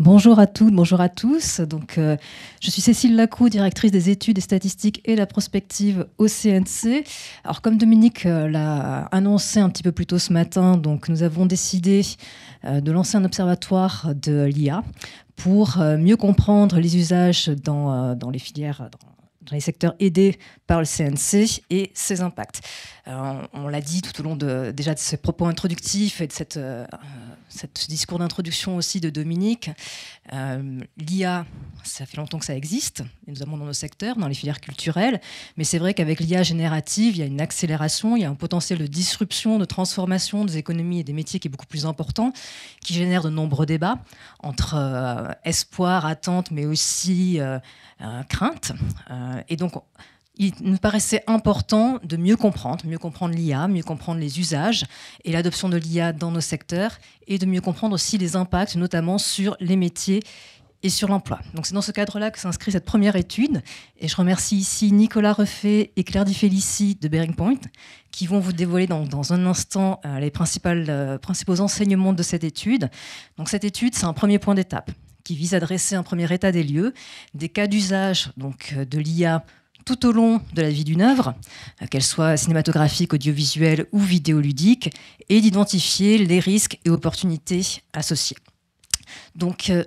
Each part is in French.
Bonjour à toutes, bonjour à tous. Donc, euh, je suis Cécile Lacou, directrice des études des statistiques et la prospective au CNC. Alors, comme Dominique euh, l'a annoncé un petit peu plus tôt ce matin, donc nous avons décidé euh, de lancer un observatoire de l'IA pour mieux comprendre les usages dans, les filières. Dans les secteurs aidés par le CNC et ses impacts. on l'a dit tout au long de, déjà de ces propos introductifs et de cette ce discours d'introduction aussi de Dominique. Euh, L'IA, ça fait longtemps que ça existe, et avons dans nos secteurs, dans les filières culturelles. Mais c'est vrai qu'avec l'IA générative, il y a une accélération, il y a un potentiel de disruption, de transformation des économies et des métiers qui est beaucoup plus important, qui génère de nombreux débats entre euh, espoir, attente, mais aussi euh, crainte. et donc, il nous paraissait important de mieux comprendre, mieux comprendre l'IA, mieux comprendre les usages et l'adoption de l'IA dans nos secteurs, et de mieux comprendre aussi les impacts, notamment sur les métiers et sur l'emploi. Donc c'est dans ce cadre-là que s'inscrit cette première étude, et je remercie ici Nicolas Refait et Claire Di de Bearing Point, qui vont vous dévoiler dans, un instant euh, les euh, principaux enseignements de cette étude. Donc cette étude, c'est un premier point d'étape qui vise à dresser un premier état des lieux, des cas d'usage donc euh, de l'IA tout au long de la vie d'une œuvre, euh, qu'elle soit cinématographique, audiovisuelle ou vidéoludique, et d'identifier les risques et opportunités associés. Donc, euh,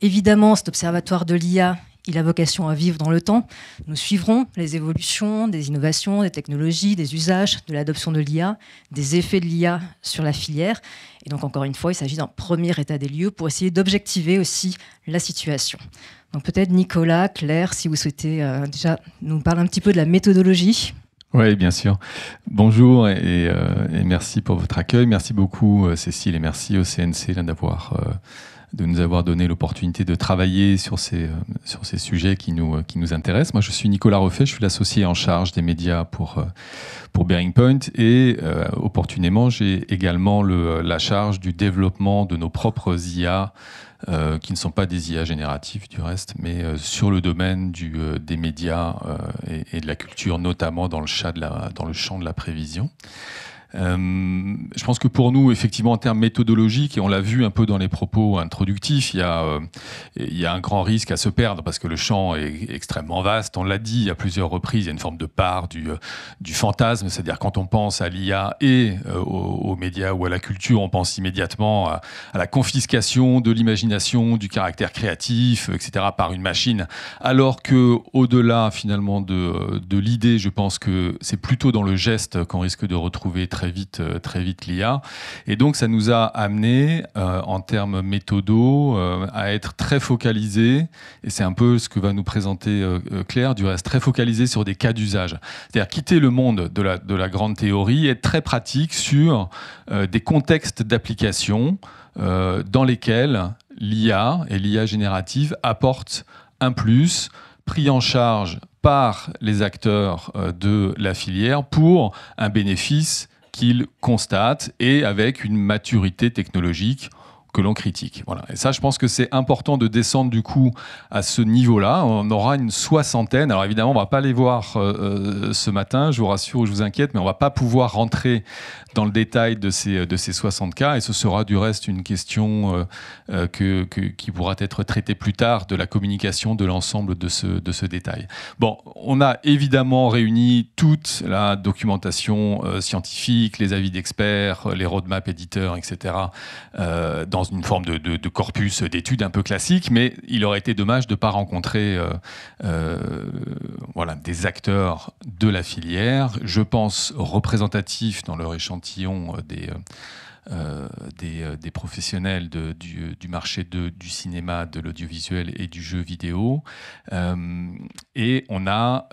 évidemment, cet observatoire de l'IA il a vocation à vivre dans le temps. Nous suivrons les évolutions des innovations, des technologies, des usages, de l'adoption de l'IA, des effets de l'IA sur la filière. Et donc, encore une fois, il s'agit d'un premier état des lieux pour essayer d'objectiver aussi la situation. Donc, peut-être Nicolas, Claire, si vous souhaitez euh, déjà nous parler un petit peu de la méthodologie. Oui, bien sûr. Bonjour et, euh, merci pour votre accueil. Merci beaucoup, euh, Cécile, et merci au CNC d'avoir de nous avoir donné l'opportunité de travailler sur ces, euh, sur ces sujets qui nous, euh, qui nous intéressent. Moi, je suis Nicolas Refait, je suis l'associé en charge des médias pour, euh, pour Bearing Point et opportunément, j'ai également la charge du développement de nos propres IA. qui ne sont pas des IA génératifs du reste, mais sur le domaine du, des médias et, de la culture, notamment dans le, chat de la, dans le champ de la prévision. Euh, je pense que pour nous, effectivement, en termes méthodologiques, et on l'a vu un peu dans les propos introductifs, il y, a, euh, il un grand risque à se perdre parce que le champ est extrêmement vaste. On l'a dit à plusieurs reprises, il y a une forme de part du, euh, du fantasme, c'est-à-dire quand on pense à l'IA et aux, médias ou à la culture, on pense immédiatement à, la confiscation de l'imagination, du caractère créatif, etc., par une machine, alors que au-delà finalement de l'idée, je pense que c'est plutôt dans le geste qu'on risque de retrouver très très vite, euh, très vite l'IA. Et donc, ça nous a amené, euh, en termes méthodaux, euh, à être très focalisé, et c'est un peu ce que va nous présenter Claire, du reste, très focalisé sur des cas d'usage. C'est-à-dire quitter le monde de la, de la grande théorie et être très pratique sur des contextes d'application dans lesquels l'IA et l'IA générative apportent un plus pris en charge par les acteurs de la filière pour un bénéfice qu'il constate et avec une maturité technologique que l'on critique. Voilà. Et ça, je pense que c'est important de descendre du coup à ce niveau-là. On aura une soixantaine. Alors évidemment, on ne va pas les voir euh, euh, ce matin, je vous rassure, je vous inquiète, mais on ne va pas pouvoir rentrer dans le détail de ces, de ces 60 cas. Et ce sera du reste une question euh, que, qui pourra être traitée plus tard de la communication de l'ensemble de ce, de ce détail. Bon, on a évidemment réuni toute la documentation scientifique, les avis d'experts, les roadmaps éditeurs, etc. dans une forme de, corpus d'études un peu classique, mais il aurait été dommage de ne pas rencontrer euh, euh, voilà, des acteurs de la filière, je pense représentatifs dans leur échantillon euh, des euh, euh, des, professionnels du, marché du cinéma, de l'audiovisuel et du jeu vidéo. Euh, et on a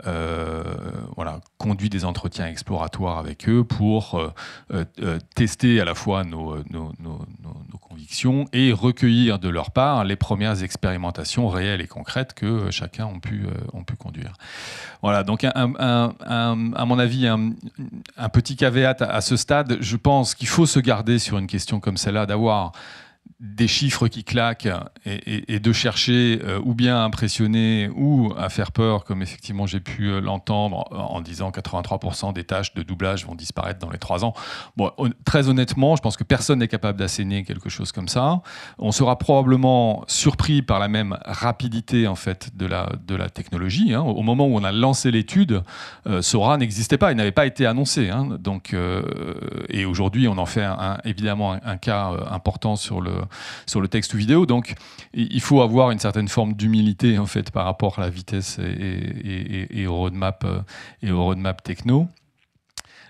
voilà, conduit des entretiens exploratoires avec eux pour tester à la fois nos, convictions et recueillir de leur part les premières expérimentations réelles et concrètes que chacun a pu, pu conduire. Voilà, donc à mon avis, un, petit caveat à ce stade, je pense qu'il faut se garder sur une question comme celle-là, d'avoir des chiffres qui claquent et, de chercher euh, ou bien à impressionner ou à faire peur, comme effectivement j'ai pu euh, l'entendre en, disant 83% des tâches de doublage vont disparaître dans les trois ans. très honnêtement, je pense que personne n'est capable d'asséner quelque chose comme ça. On sera probablement surpris par la même rapidité en fait de la, de la technologie. Hein. Au moment où on a lancé l'étude, euh, Sora n'existait pas, il n'avait pas été annoncé. Hein. Donc, et aujourd'hui, on en fait évidemment un cas important sur le sur le texte ou vidéo. Donc, il faut avoir une certaine forme d'humilité en fait par rapport à la vitesse et, au roadmap euh, et au roadmap techno.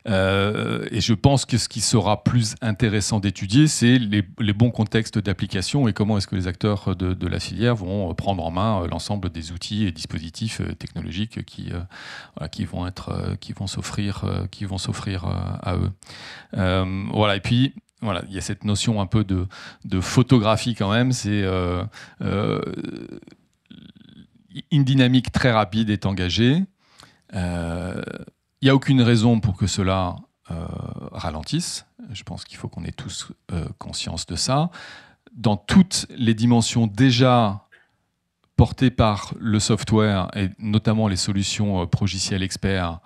Euh, et je pense que ce qui sera plus intéressant d'étudier, c'est les, bons contextes d'application et comment est-ce que les acteurs de, la filière vont prendre en main euh, l'ensemble des outils et dispositifs technologiques qui, qui vont être, qui vont s'offrir, qui vont s'offrir à eux. voilà. Et puis voilà, il y a cette notion un peu de, photographie quand même. C'est euh, euh, une dynamique très rapide est engagée. Il euh, n'y a aucune raison pour que cela ralentisse. Je pense qu'il faut qu'on ait tous conscience de ça. Dans toutes les dimensions déjà portées par le software et notamment les solutions progiciel experts,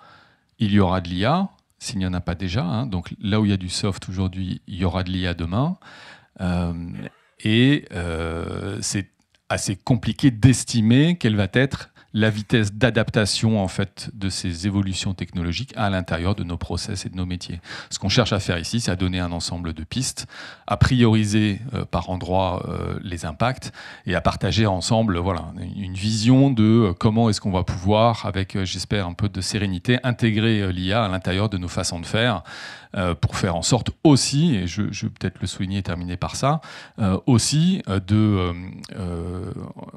il y aura de l'IA s'il n'y en a pas déjà. Hein. Donc là où il y a du soft aujourd'hui, il y aura de l'IA demain. Euh, et euh, c'est assez compliqué d'estimer quelle va être la vitesse d'adaptation en fait de ces évolutions technologiques à l'intérieur de nos process et de nos métiers. Ce qu'on cherche à faire ici, c'est à donner un ensemble de pistes, à prioriser euh, par endroits euh, les impacts et à partager ensemble voilà une vision de euh, comment est-ce qu'on va pouvoir avec j'espère un peu de sérénité intégrer l'IA à l'intérieur de nos façons de faire euh, pour faire en sorte aussi, et je, vais peut-être le souligner et terminer par ça, euh, aussi euh, de,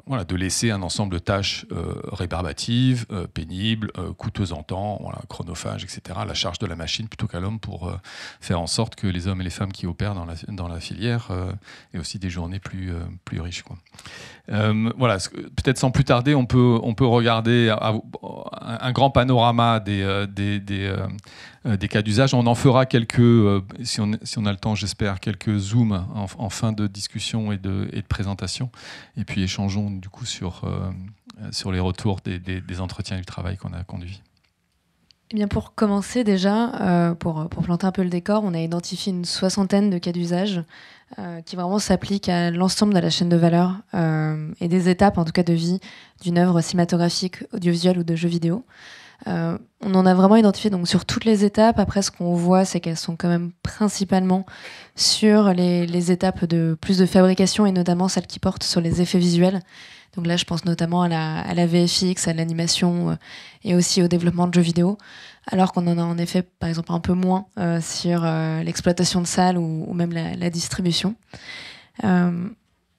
voilà, de laisser un ensemble de tâches rébarbatives, pénibles, coûteuses en temps, voilà, chronophages, etc., la charge de la machine plutôt qu'à l'homme pour faire en sorte que les hommes et les femmes qui opèrent dans la, dans la filière aient aussi des journées plus, plus riches. Quoi. voilà, peut-être sans plus tarder, on peut, on peut regarder un grand panorama des, des, des, des cas d'usage. On en fera quelques, euh, si, on, si, on, a le temps, j'espère, quelques zooms en, fin de discussion et de, et de, présentation. Et puis échangeons du coup sur, euh, sur les retours des, des, entretiens et du travail qu'on a conduit. Eh bien pour commencer déjà, euh, pour, pour, planter un peu le décor, on a identifié une soixantaine de cas d'usage qui vraiment s'appliquent à l'ensemble de la chaîne de valeur et des étapes en tout cas de vie d'une œuvre cinématographique, audiovisuelle ou de jeu vidéo. Euh, on en a vraiment identifié donc sur toutes les étapes. Après, ce qu'on voit, c'est qu'elles sont quand même principalement sur les, étapes de plus de fabrication et notamment celles qui portent sur les effets visuels. Donc là, je pense notamment à la, VFX, à l'animation euh, et aussi au développement de jeux vidéo. Alors qu'on en a en effet, par exemple, un peu moins euh, sur l'exploitation de salles ou, même la, distribution.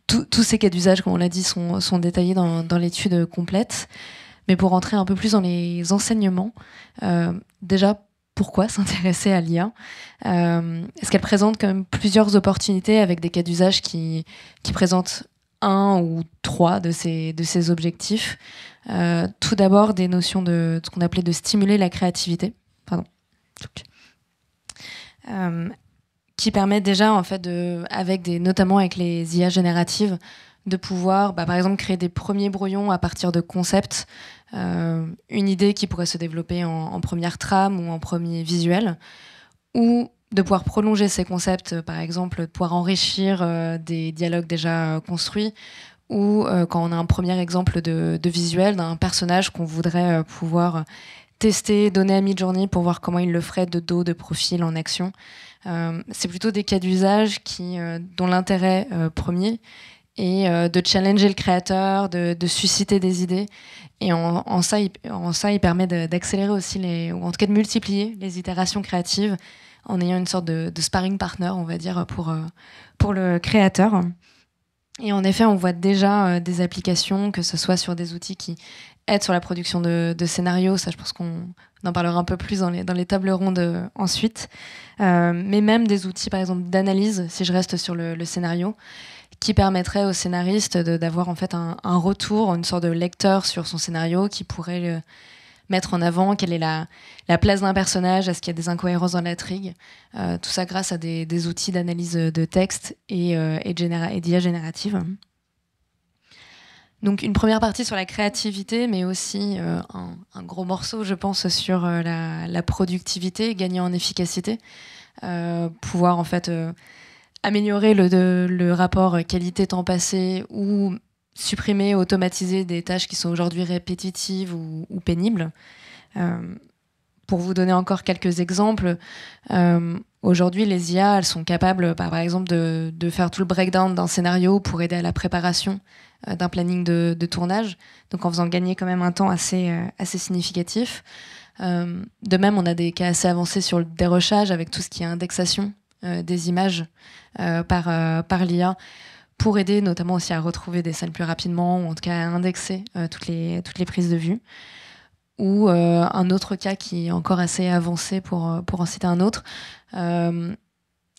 tous ces cas d'usage, comme on l'a dit, sont, détaillés dans l'étude complète. Mais pour rentrer un peu plus dans les enseignements, euh, déjà, pourquoi s'intéresser à l'IA euh, Est-ce qu'elle présente quand même plusieurs opportunités avec des cas d'usage qui, présentent un ou trois de ces, de ces objectifs euh, Tout d'abord, des notions de, ce qu'on appelait de stimuler la créativité. Pardon. qui permet déjà, en fait, de, avec des, notamment avec les IA génératives, de pouvoir, bah, par exemple, créer des premiers brouillons à partir de concepts, euh, une idée qui pourrait se développer en, première trame ou en premier visuel, ou de pouvoir prolonger ces concepts, par exemple, de pouvoir enrichir euh, des dialogues déjà euh, construits, ou quand on a un premier exemple de, visuel d'un personnage qu'on voudrait pouvoir tester, donner à mid-journée pour voir comment il le ferait de dos, de profil, en action. c'est plutôt des cas d'usage qui, dont l'intérêt premier et euh, de challenger le créateur, de, susciter des idées. Et en, ça, il, en ça, il permet d'accélérer aussi, les, ou en tout cas de multiplier les itérations créatives en ayant une sorte de, sparring partner, on va dire, pour, euh, pour le créateur. Et en effet, on voit déjà euh, des applications, que ce soit sur des outils qui aident sur la production de, scénarios, ça je pense qu'on en parlera un peu plus dans les, dans les tables rondes ensuite, mais même des outils par exemple d'analyse, si je reste sur le, le scénario, qui permettrait au scénariste d'avoir en fait un, retour, une sorte de lecteur sur son scénario qui pourrait mettre en avant quelle est la, place d'un personnage, est-ce qu'il y a des incohérences dans l'intrigue, euh, tout ça grâce à des, outils d'analyse de texte et, euh, et, d'IA générative. Donc une première partie sur la créativité, mais aussi euh, un, gros morceau, je pense, sur la, la productivité, gagner en efficacité, pouvoir en fait améliorer le, rapport qualité-temps passé ou supprimer, automatiser des tâches qui sont aujourd'hui répétitives ou, pénibles. Euh, pour vous donner encore quelques exemples, euh, aujourd'hui les IA, sont capables, bah, par exemple, de, faire tout le breakdown d'un scénario pour aider à la préparation euh, d'un planning de, tournage, donc en faisant gagner quand même un temps assez, assez significatif. de même, on a des cas assez avancés sur le dérochage avec tout ce qui est indexation euh, des images euh, par, euh, par l'IA pour aider notamment aussi à retrouver des salles plus rapidement ou en tout cas à indexer toutes, les, toutes les prises de vue. Ou un autre cas qui est encore assez avancé pour, en citer un autre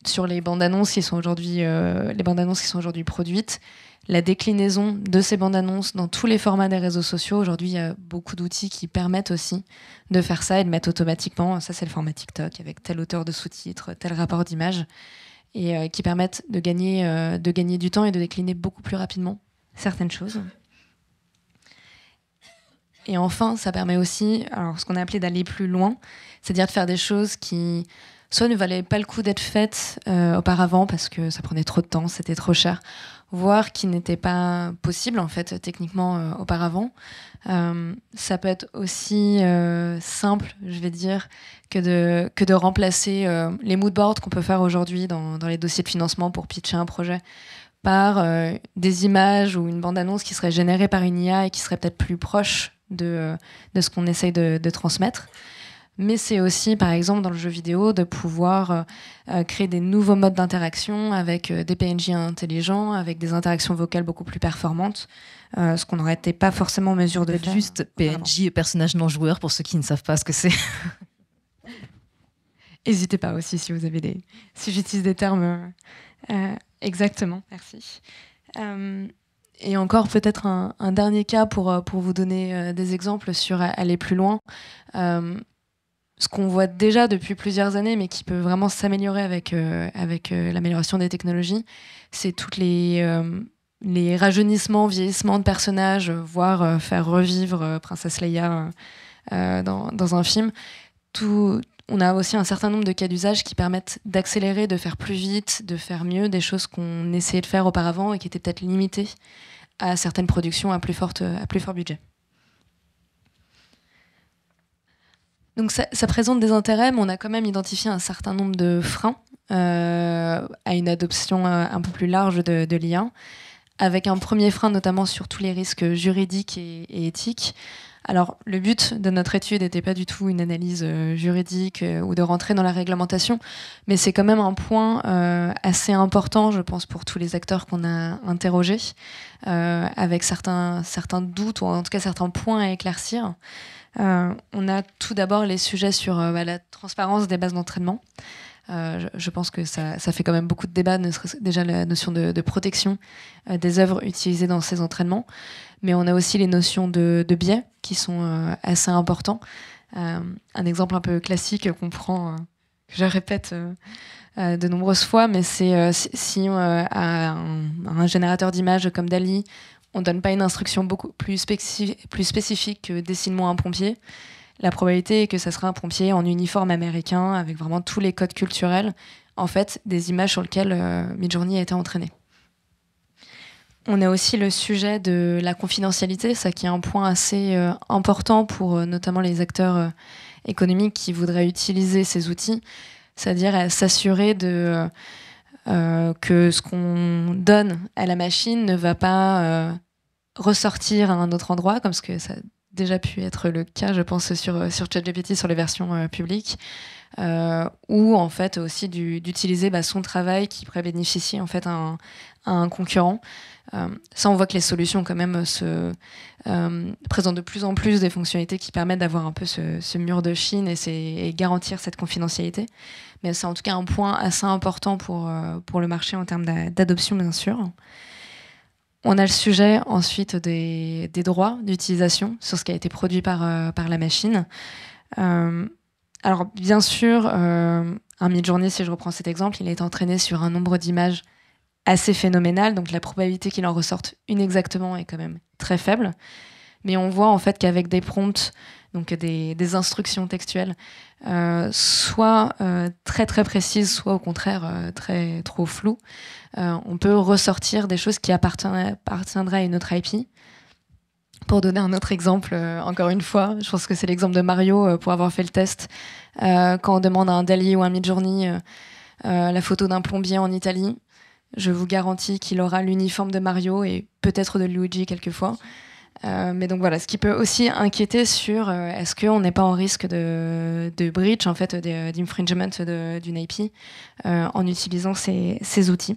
sur les bandes annonces qui sont aujourd'hui les bandes annonces qui sont aujourd'hui produites la déclinaison de ces bandes annonces dans tous les formats des réseaux sociaux. Aujourd'hui, il y a beaucoup d'outils qui permettent aussi de faire ça et de mettre automatiquement, ça c'est le format TikTok, avec tel auteur de sous-titres, tel rapport d'image, et euh, qui permettent de gagner, euh, de gagner du temps et de décliner beaucoup plus rapidement certaines choses. Et enfin, ça permet aussi, alors ce qu'on a appelé d'aller plus loin, c'est-à-dire de faire des choses qui soit ne valaient pas le coup d'être faites euh, auparavant parce que ça prenait trop de temps, c'était trop cher, voire qui n'était pas possible en fait techniquement euh, auparavant. Euh, ça peut être aussi euh, simple, je vais dire, que de, que de remplacer les mood boards qu'on peut faire aujourd'hui dans, dans, les dossiers de financement pour pitcher un projet par des images ou une bande-annonce qui serait générée par une IA et qui serait peut-être plus proche de, de ce qu'on essaye de transmettre mais c'est aussi, par exemple, dans le jeu vidéo, de pouvoir euh, euh, créer des nouveaux modes d'interaction avec euh, des PNJ intelligents, avec des interactions vocales beaucoup plus performantes, ce qu'on n'aurait été pas forcément en mesure de faire. Juste PNJ, personnage non joueur, pour ceux qui ne savent pas ce que c'est. N'hésitez pas aussi si vous avez des. Si j'utilise des termes. exactement, merci. Et encore peut-être un, dernier cas pour, pour vous donner des exemples sur aller plus loin ce qu'on voit déjà depuis plusieurs années, mais qui peut vraiment s'améliorer avec, euh, avec euh, l'amélioration des technologies, c'est tous les, euh, les rajeunissements, vieillissements de personnages, voire faire revivre Princesse Leia dans, un film. Tout, on a aussi un certain nombre de cas d'usage qui permettent d'accélérer, de faire plus vite, de faire mieux des choses qu'on essayait de faire auparavant et qui étaient peut-être limitées à certaines productions à plus, forte, à plus fort budget. ça, présente des intérêts, mais on a quand même identifié un certain nombre de freins euh, à une adoption euh, un peu plus large de, l'IA, avec un premier frein notamment sur tous les risques juridiques et, éthiques. Alors, le but de notre étude n'était pas du tout une analyse euh, juridique ou de rentrer dans la réglementation, mais c'est quand même un point assez important, je pense, pour tous les acteurs qu'on a interrogés, avec certains doutes ou en tout cas certains points à éclaircir. Euh, on a tout d'abord les sujets sur euh, bah, la transparence des bases d'entraînement. Euh, je, pense que ça, fait quand même beaucoup de débats, déjà la notion de, protection des œuvres utilisées dans ces entraînements. Mais on a aussi les notions de, biais qui sont assez importants. un exemple un peu classique qu'on prend, que je répète de nombreuses fois, mais c'est si, un, un, générateur d'images comme Dali, on donne pas une instruction beaucoup plus, spécifique que dessine-moi un pompier. La probabilité est que ça sera un pompier en uniforme américain, avec vraiment tous les codes culturels, en fait, des images sur lesquelles euh, Midjourney a été entraîné. On a aussi le sujet de la confidentialité, ça qui est un point assez euh, important pour euh, notamment les acteurs économiques qui voudraient utiliser ces outils, c'est-à-dire s'assurer de euh, que ce qu'on donne à la machine ne va pas euh, ressortir à un autre endroit, comme ce que ça a déjà pu être le cas, je pense, sur, euh, sur ChatGPT, sur les versions publiques, ou en fait aussi d'utiliser bah, son travail qui pourrait bénéficier en fait à un concurrent. Euh, ça, on voit que les solutions quand même se euh, présentent de plus en plus des fonctionnalités qui permettent d'avoir un peu ce, mur de Chine et, garantir cette confidentialité. Mais c'est en tout cas un point assez important pour, euh, pour le marché en termes d'adoption, bien sûr. On a le sujet ensuite des, droits d'utilisation sur ce qui a été produit par, par la machine. alors bien sûr, un mid-journée, si je reprends cet exemple, il est entraîné sur un nombre d'images assez phénoménal, donc la probabilité qu'il en ressorte une est quand même très faible. Mais on voit en fait qu'avec des prompts, donc des, des instructions textuelles, euh, soit euh, très très précises, soit au contraire euh, très trop floues, on peut ressortir des choses qui appartiendraient à une autre IP. Pour donner un autre exemple, encore une fois, je pense que c'est l'exemple de Mario pour avoir fait le test. quand on demande à un Dali ou un Midjourney la photo d'un plombier en Italie, je vous garantis qu'il aura l'uniforme de Mario et peut-être de Luigi quelquefois. Euh, mais donc voilà, ce qui peut aussi inquiéter sur euh, est-ce qu'on n'est pas en risque de, breach, en fait, d'infringement d'une IP euh, en utilisant ces, outils.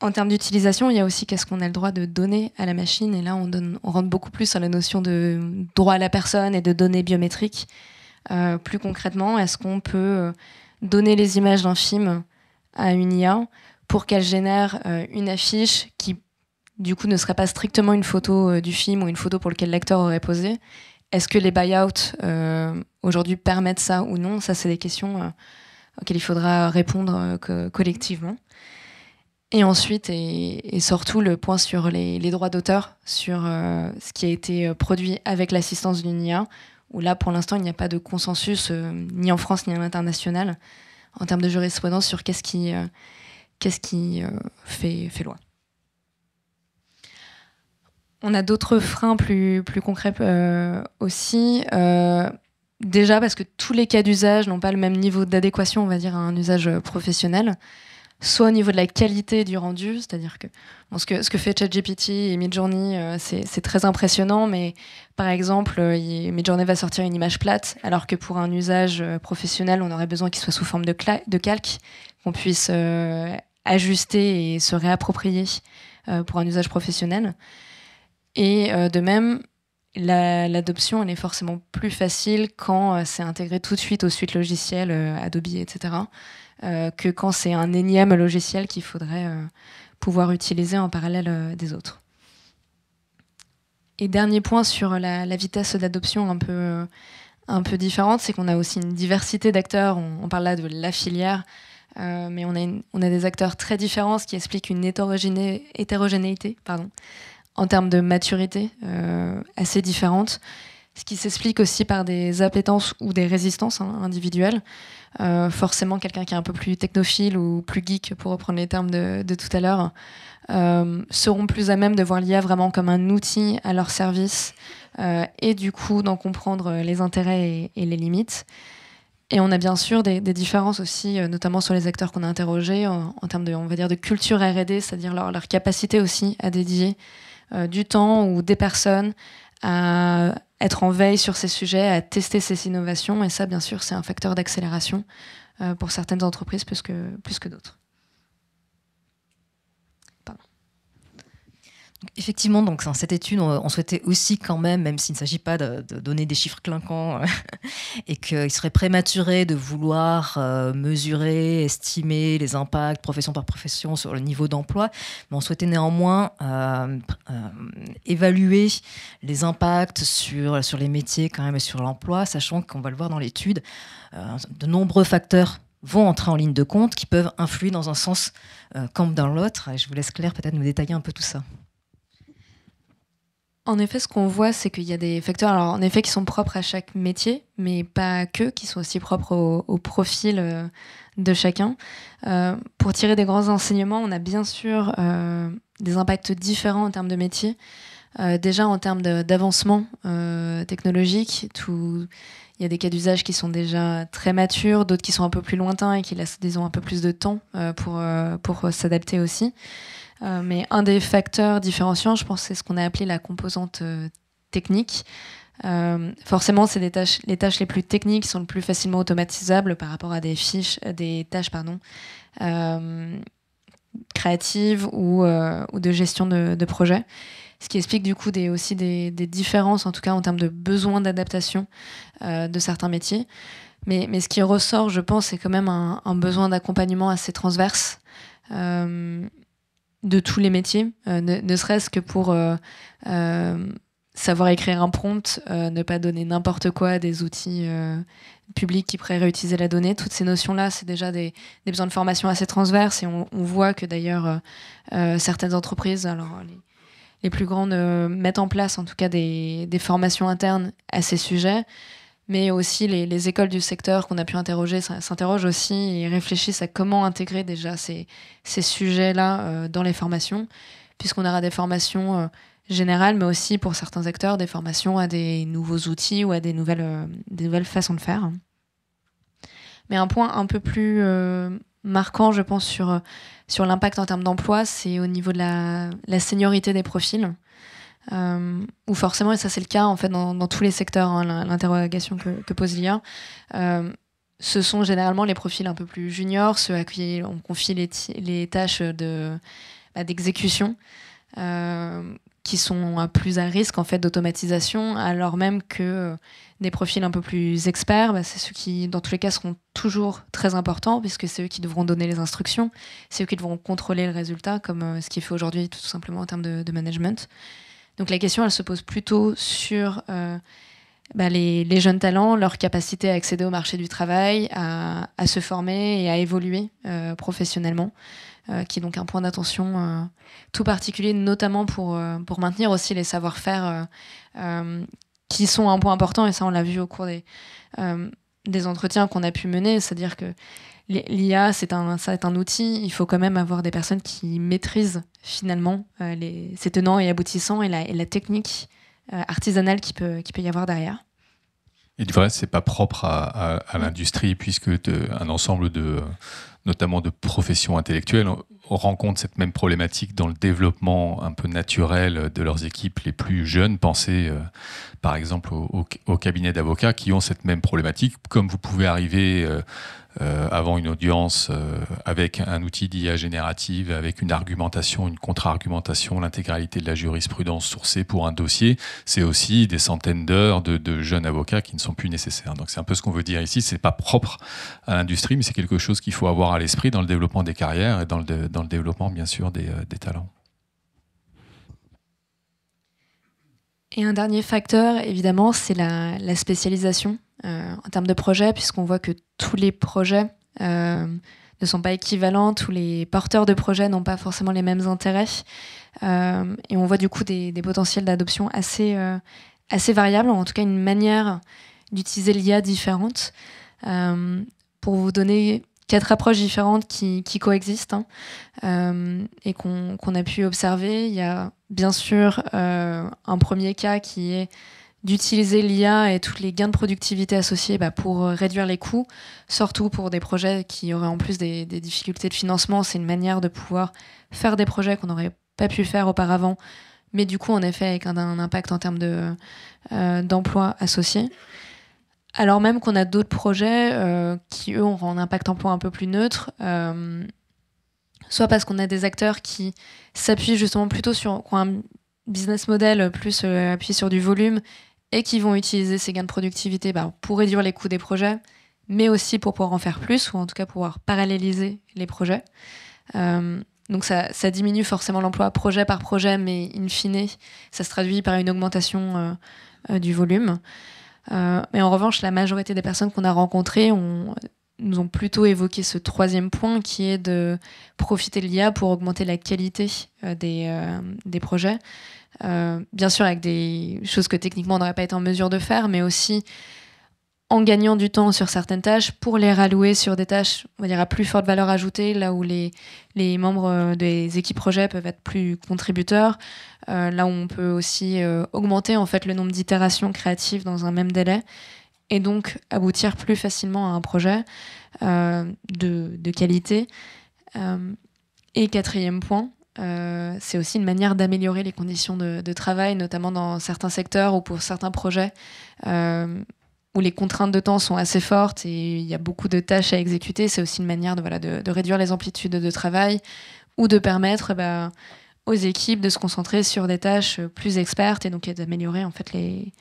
En termes d'utilisation, il y a aussi qu'est-ce qu'on a le droit de donner à la machine. Et là, on, on rentre beaucoup plus sur la notion de droit à la personne et de données biométriques. plus concrètement, est-ce qu'on peut donner les images d'un film à une IA pour qu'elle génère euh, une affiche qui, du coup, ne serait pas strictement une photo euh, du film ou une photo pour laquelle l'acteur aurait posé. Est-ce que les buyouts euh, aujourd'hui permettent ça ou non Ça, c'est des questions auxquelles il faudra répondre collectivement. Et ensuite, et, surtout, le point sur les, droits d'auteur, sur ce qui a été produit avec l'assistance d'une IA, où là, pour l'instant, il n'y a pas de consensus, ni en France, ni en l'international en termes de jurisprudence sur qu'est-ce qui, euh, euh, fait, loi. On a d'autres freins plus, concrets euh, aussi. déjà parce que tous les cas d'usage n'ont pas le même niveau d'adéquation, on va dire, à un usage professionnel soit au niveau de la qualité du rendu, c'est-à-dire que, ce que ce que fait ChatGPT et Midjourney, euh, c'est très impressionnant, mais par exemple, euh, Midjourney va sortir une image plate, alors que pour un usage euh, professionnel, on aurait besoin qu'il soit sous forme de, de calque, qu'on puisse ajuster et se réapproprier pour un usage professionnel. Et de même, l'adoption, elle est forcément plus facile quand c'est intégré tout de suite aux suites logicielles Adobe, etc. Euh, que quand c'est un énième logiciel qu'il faudrait euh, pouvoir utiliser en parallèle euh, des autres. Et dernier point sur la, vitesse d'adoption un peu, différente, c'est qu'on a aussi une diversité d'acteurs. On, parle là de la filière, mais on a, des acteurs très différents, ce qui explique une hétérogénéité pardon, en termes de maturité assez différente ce qui s'explique aussi par des appétences ou des résistances hein, individuelles. Euh, forcément, quelqu'un qui est un peu plus technophile ou plus geek, pour reprendre les termes de, tout à l'heure, euh, seront plus à même de voir l'IA vraiment comme un outil à leur service euh, et du coup d'en comprendre les intérêts et, les limites. Et on a bien sûr des, différences aussi, notamment sur les acteurs qu'on a interrogés en, termes de, on va dire, de culture R&D, c'est-à-dire leur, capacité aussi à dédier du temps ou des personnes à être en veille sur ces sujets, à tester ces innovations. Et ça, bien sûr, c'est un facteur d'accélération euh, pour certaines entreprises plus que, plus que d'autres. Effectivement, donc dans cette étude, on souhaitait aussi quand même, même s'il ne s'agit pas de, donner des chiffres clinquants, euh, et qu'il serait prématuré de vouloir euh, mesurer, estimer les impacts profession par profession sur le niveau d'emploi, mais on souhaitait néanmoins euh, évaluer les impacts sur, les métiers quand même et sur l'emploi, sachant qu'on va le voir dans l'étude, de nombreux facteurs vont entrer en ligne de compte qui peuvent influer dans un sens comme dans l'autre. Je vous laisse Claire peut-être nous détailler un peu tout ça. En effet, ce qu'on voit, c'est qu'il y a des facteurs, alors en effet, qui sont propres à chaque métier, mais pas que, qui sont aussi propres au, profil euh, de chacun. Euh, pour tirer des grands enseignements, on a bien sûr euh, des impacts différents en termes de métier. déjà en termes d'avancement technologique, il y a des cas d'usage qui sont déjà très matures, d'autres qui sont un peu plus lointains et qui laissent, un peu plus de temps pour, pour s'adapter aussi. Euh, mais un des facteurs différenciants, je pense, c'est ce qu'on a appelé la composante euh, technique. Euh, forcément, c'est tâches, les tâches les plus techniques sont le plus facilement automatisables par rapport à des fiches, des tâches pardon, créatives ou, ou, de gestion de, de, projet. Ce qui explique du coup des, aussi des, différences, en tout cas en termes de besoin d'adaptation de certains métiers. Mais, ce qui ressort, je pense, c'est quand même un, besoin d'accompagnement assez transverse. Euh, de tous les métiers, euh, ne, serait-ce que pour euh, euh, savoir écrire un prompt, ne pas donner n'importe quoi à des outils publics qui pourraient réutiliser la donnée. Toutes ces notions-là, c'est déjà des, besoins de formation assez transverses et on, voit que d'ailleurs certaines entreprises, alors les, plus grandes, mettent en place en tout cas des formations internes à ces sujets mais aussi les, écoles du secteur qu'on a pu interroger s'interrogent aussi et réfléchissent à comment intégrer déjà ces, ces sujets-là euh, dans les formations, puisqu'on aura des formations euh, générales, mais aussi pour certains acteurs, des formations à des nouveaux outils ou à des nouvelles, euh, des nouvelles façons de faire. Mais un point un peu plus marquant, je pense, sur, sur l'impact en termes d'emploi, c'est au niveau de la, la seniorité des profils. Euh, ou forcément, et ça c'est le cas en fait dans, dans tous les secteurs, hein, l'interrogation que, pose l'IA, euh, ce sont généralement les profils un peu plus juniors, ceux à qui on confie les, tâches de, bah, d'exécution, euh, qui sont plus à risque en fait d'automatisation, alors même que des profils un peu plus experts, bah, c'est ceux qui, dans tous les cas, seront toujours très importants, puisque c'est eux qui devront donner les instructions, c'est eux qui devront contrôler le résultat, comme ce qui est fait aujourd'hui tout simplement en termes de management. Donc la question, elle se pose plutôt sur euh, bah, les, jeunes talents, leur capacité à accéder au marché du travail, à, se former et à évoluer euh, professionnellement, euh, qui est donc un point d'attention tout particulier, notamment pour, pour maintenir aussi les savoir-faire qui sont un point important, et ça on l'a vu au cours des, des entretiens qu'on a pu mener, c'est-à-dire que l'IA, c'est un, un outil. Il faut quand même avoir des personnes qui maîtrisent finalement euh, les, ses tenants et aboutissants et la, technique euh, artisanale qui peut, qui peut y avoir derrière. Et du vrai, c'est pas propre à, l'industrie puisque un ensemble de, notamment de professions intellectuelles, rencontrent cette même problématique dans le développement un peu naturel de leurs équipes les plus jeunes. Pensez euh, par exemple au, cabinet d'avocats qui ont cette même problématique. Comme vous pouvez arriver euh, avant une audience euh, avec un outil d'IA générative, avec une argumentation, une contre-argumentation, l'intégralité de la jurisprudence sourcée pour un dossier, c'est aussi des centaines d'heures de, jeunes avocats qui ne sont plus nécessaires. Donc c'est un peu ce qu'on veut dire ici, c'est pas propre à l'industrie, mais c'est quelque chose qu'il faut avoir à l'esprit dans le développement des carrières et dans le, développement bien sûr euh, des, talents. Et un dernier facteur, évidemment, c'est la, spécialisation. Euh, en termes de projet puisqu'on voit que tous les projets euh, ne sont pas équivalents, tous les porteurs de projets n'ont pas forcément les mêmes intérêts. Euh, et on voit du coup des, potentiels d'adoption assez, assez variables, en tout cas une manière d'utiliser l'IA différente. pour vous donner quatre approches différentes qui, coexistent hein, et qu'on a pu observer, il y a bien sûr un premier cas qui est d'utiliser l'IA et tous les gains de productivité associés bah, pour euh, réduire les coûts, surtout pour des projets qui auraient en plus des, difficultés de financement. C'est une manière de pouvoir faire des projets qu'on n'aurait pas pu faire auparavant, mais du coup, en effet, avec un, impact en termes euh, d'emploi de, associé. Alors même qu'on a d'autres projets euh, qui, eux, ont un impact emploi un peu plus neutre. soit parce qu'on a des acteurs qui s'appuient justement plutôt sur un business model plus appuyé sur du volume et qui vont utiliser ces gains de productivité bah, pour réduire les coûts des projets, mais aussi pour pouvoir en faire plus, ou en tout cas pouvoir paralléliser les projets. Euh, donc ça, diminue forcément l'emploi projet par projet, mais in fine, ça se traduit par une augmentation euh, euh, du volume. mais en revanche, la majorité des personnes qu'on a rencontrées ont nous ont plutôt évoqué ce troisième point qui est de profiter de l'IA pour augmenter la qualité euh, euh, des, projets. Euh, bien sûr, avec des choses que techniquement on n'aurait pas été en mesure de faire, mais aussi en gagnant du temps sur certaines tâches pour les rallouer sur des tâches, on va à plus forte valeur ajoutée, là où les, membres des équipes projets peuvent être plus contributeurs, là où on peut aussi augmenter en fait le nombre d'itérations créatives dans un même délai et donc aboutir plus facilement à un projet euh, de, qualité. Euh, et quatrième point, euh, c'est aussi une manière d'améliorer les conditions de, travail, notamment dans certains secteurs ou pour certains projets où les contraintes de temps sont assez fortes et il y a beaucoup de tâches à exécuter. C'est aussi une manière de, voilà, de, réduire les amplitudes de travail ou de permettre bah, aux équipes de se concentrer sur des tâches plus expertes et donc d'améliorer en fait les,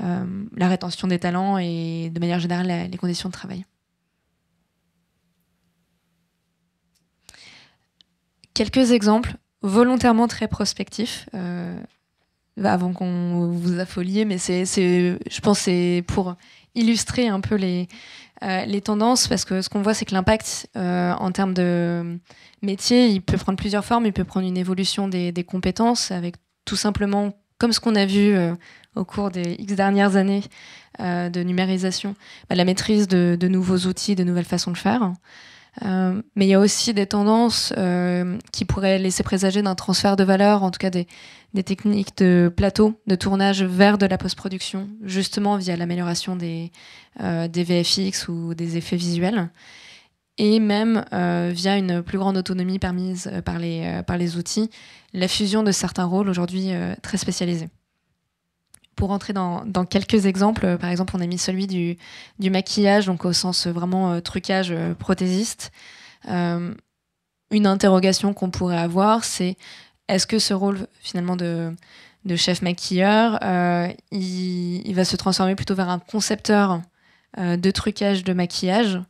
euh, la rétention des talents et de manière générale les conditions de travail. Quelques exemples volontairement très prospectifs euh, avant qu'on vous affolie, mais c'est, je pense c'est pour illustrer un peu les, euh, les tendances, parce que ce qu'on voit, c'est que l'impact en termes de métier, il peut prendre plusieurs formes, il peut prendre une évolution des compétences, avec tout simplement comme ce qu'on a vu euh, au cours des X dernières années euh, de numérisation, bah, la maîtrise de, nouveaux outils, de nouvelles façons de faire. Euh, mais il y a aussi des tendances qui pourraient laisser présager d'un transfert de valeur, en tout cas des, techniques de plateau, de tournage vers de la post-production, justement via l'amélioration des, VFX ou des effets visuels et même via une plus grande autonomie permise par les outils la fusion de certains rôles aujourd'hui euh, très spécialisés. Pour rentrer dans, quelques exemples, euh, par exemple, on a mis celui du, maquillage, donc au sens euh, vraiment trucage prothésiste. une interrogation qu'on pourrait avoir, c'est est-ce que ce rôle finalement de, chef maquilleur, il, va se transformer plutôt vers un concepteur de trucage de maquillage,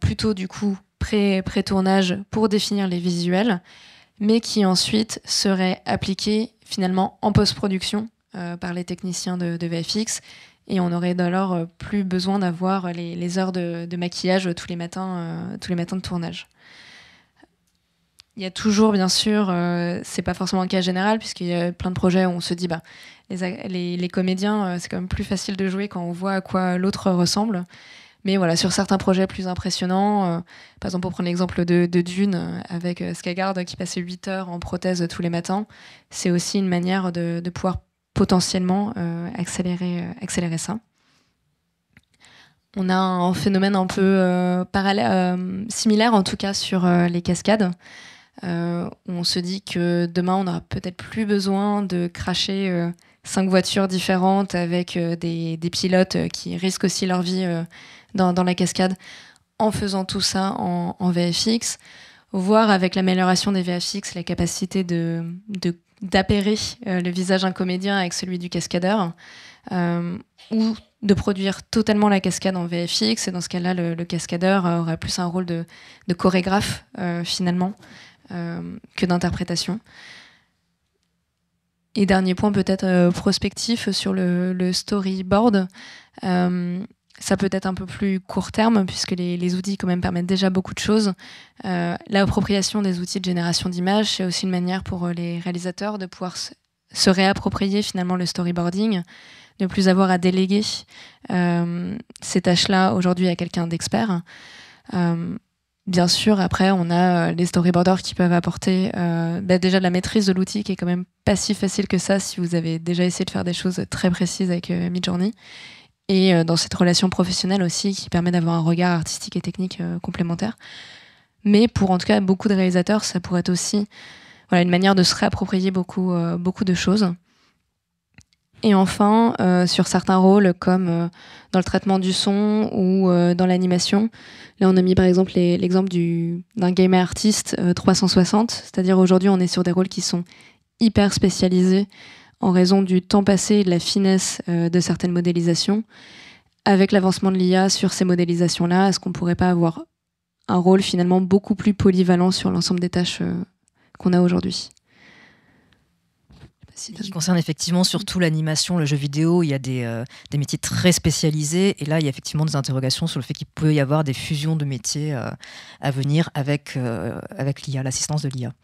plutôt du coup pré-tournage pour définir les visuels mais qui ensuite serait appliqué finalement en post-production euh, par les techniciens de, VFX. Et on aurait alors euh, plus besoin d'avoir les, heures de, maquillage euh, tous les matins, de tournage. Il y a toujours, bien sûr, ce c'est pas forcément un cas général, puisqu'il y a plein de projets où on se dit, bah, les, les comédiens, c'est quand même plus facile de jouer quand on voit à quoi l'autre ressemble. Mais voilà, sur certains projets plus impressionnants, euh, par exemple pour prendre l'exemple de, Dune euh, avec euh, Skagard qui passait 8 heures en prothèse tous les matins, c'est aussi une manière de, pouvoir potentiellement accélérer, ça. On a un phénomène un peu similaire en tout cas sur les cascades. on se dit que demain, on n'aura peut-être plus besoin de cracher cinq voitures différentes avec des, pilotes qui risquent aussi leur vie dans, la cascade en faisant tout ça en, VFX, voire avec l'amélioration des VFX la capacité de, d'appairer euh, le visage d'un comédien avec celui du cascadeur, euh, ou de produire totalement la cascade en VFX, et dans ce cas-là, le, cascadeur euh, aura plus un rôle de, chorégraphe finalement que d'interprétation. Et dernier point peut-être prospectif sur le, storyboard ça peut être un peu plus court terme, puisque les, outils quand même permettent déjà beaucoup de choses. Euh, l'appropriation des outils de génération d'images, c'est aussi une manière pour euh, les réalisateurs de pouvoir se réapproprier finalement le storyboarding, ne plus avoir à déléguer euh, ces tâches-là aujourd'hui à quelqu'un d'expert. bien sûr, après, on a les storyboarders qui peuvent apporter bah, déjà de la maîtrise de l'outil, qui est quand même pas si facile que ça si vous avez déjà essayé de faire des choses très précises avec Midjourney et euh, dans cette relation professionnelle aussi qui permet d'avoir un regard artistique et technique euh, complémentaire. Mais pour en tout cas beaucoup de réalisateurs, ça pourrait être aussi une manière de se réapproprier beaucoup, euh, beaucoup de choses. Et enfin, sur certains rôles comme dans le traitement du son ou dans l'animation, là on a mis par exemple l'exemple d'un gamer artiste 360, c'est-à-dire aujourd'hui on est sur des rôles qui sont hyper spécialisés en raison du temps passé et de la finesse euh, de certaines modélisations. Avec l'avancement de l'IA sur ces modélisations-là, est-ce qu'on ne pourrait pas avoir un rôle finalement beaucoup plus polyvalent sur l'ensemble des tâches euh, qu'on a aujourd'hui qui concerne effectivement surtout l'animation, le jeu vidéo, il y a euh, des, métiers très spécialisés et là il y a effectivement des interrogations sur le fait qu'il peut y avoir des fusions de métiers à venir avec, avec l'IA, l'assistance de l'IA.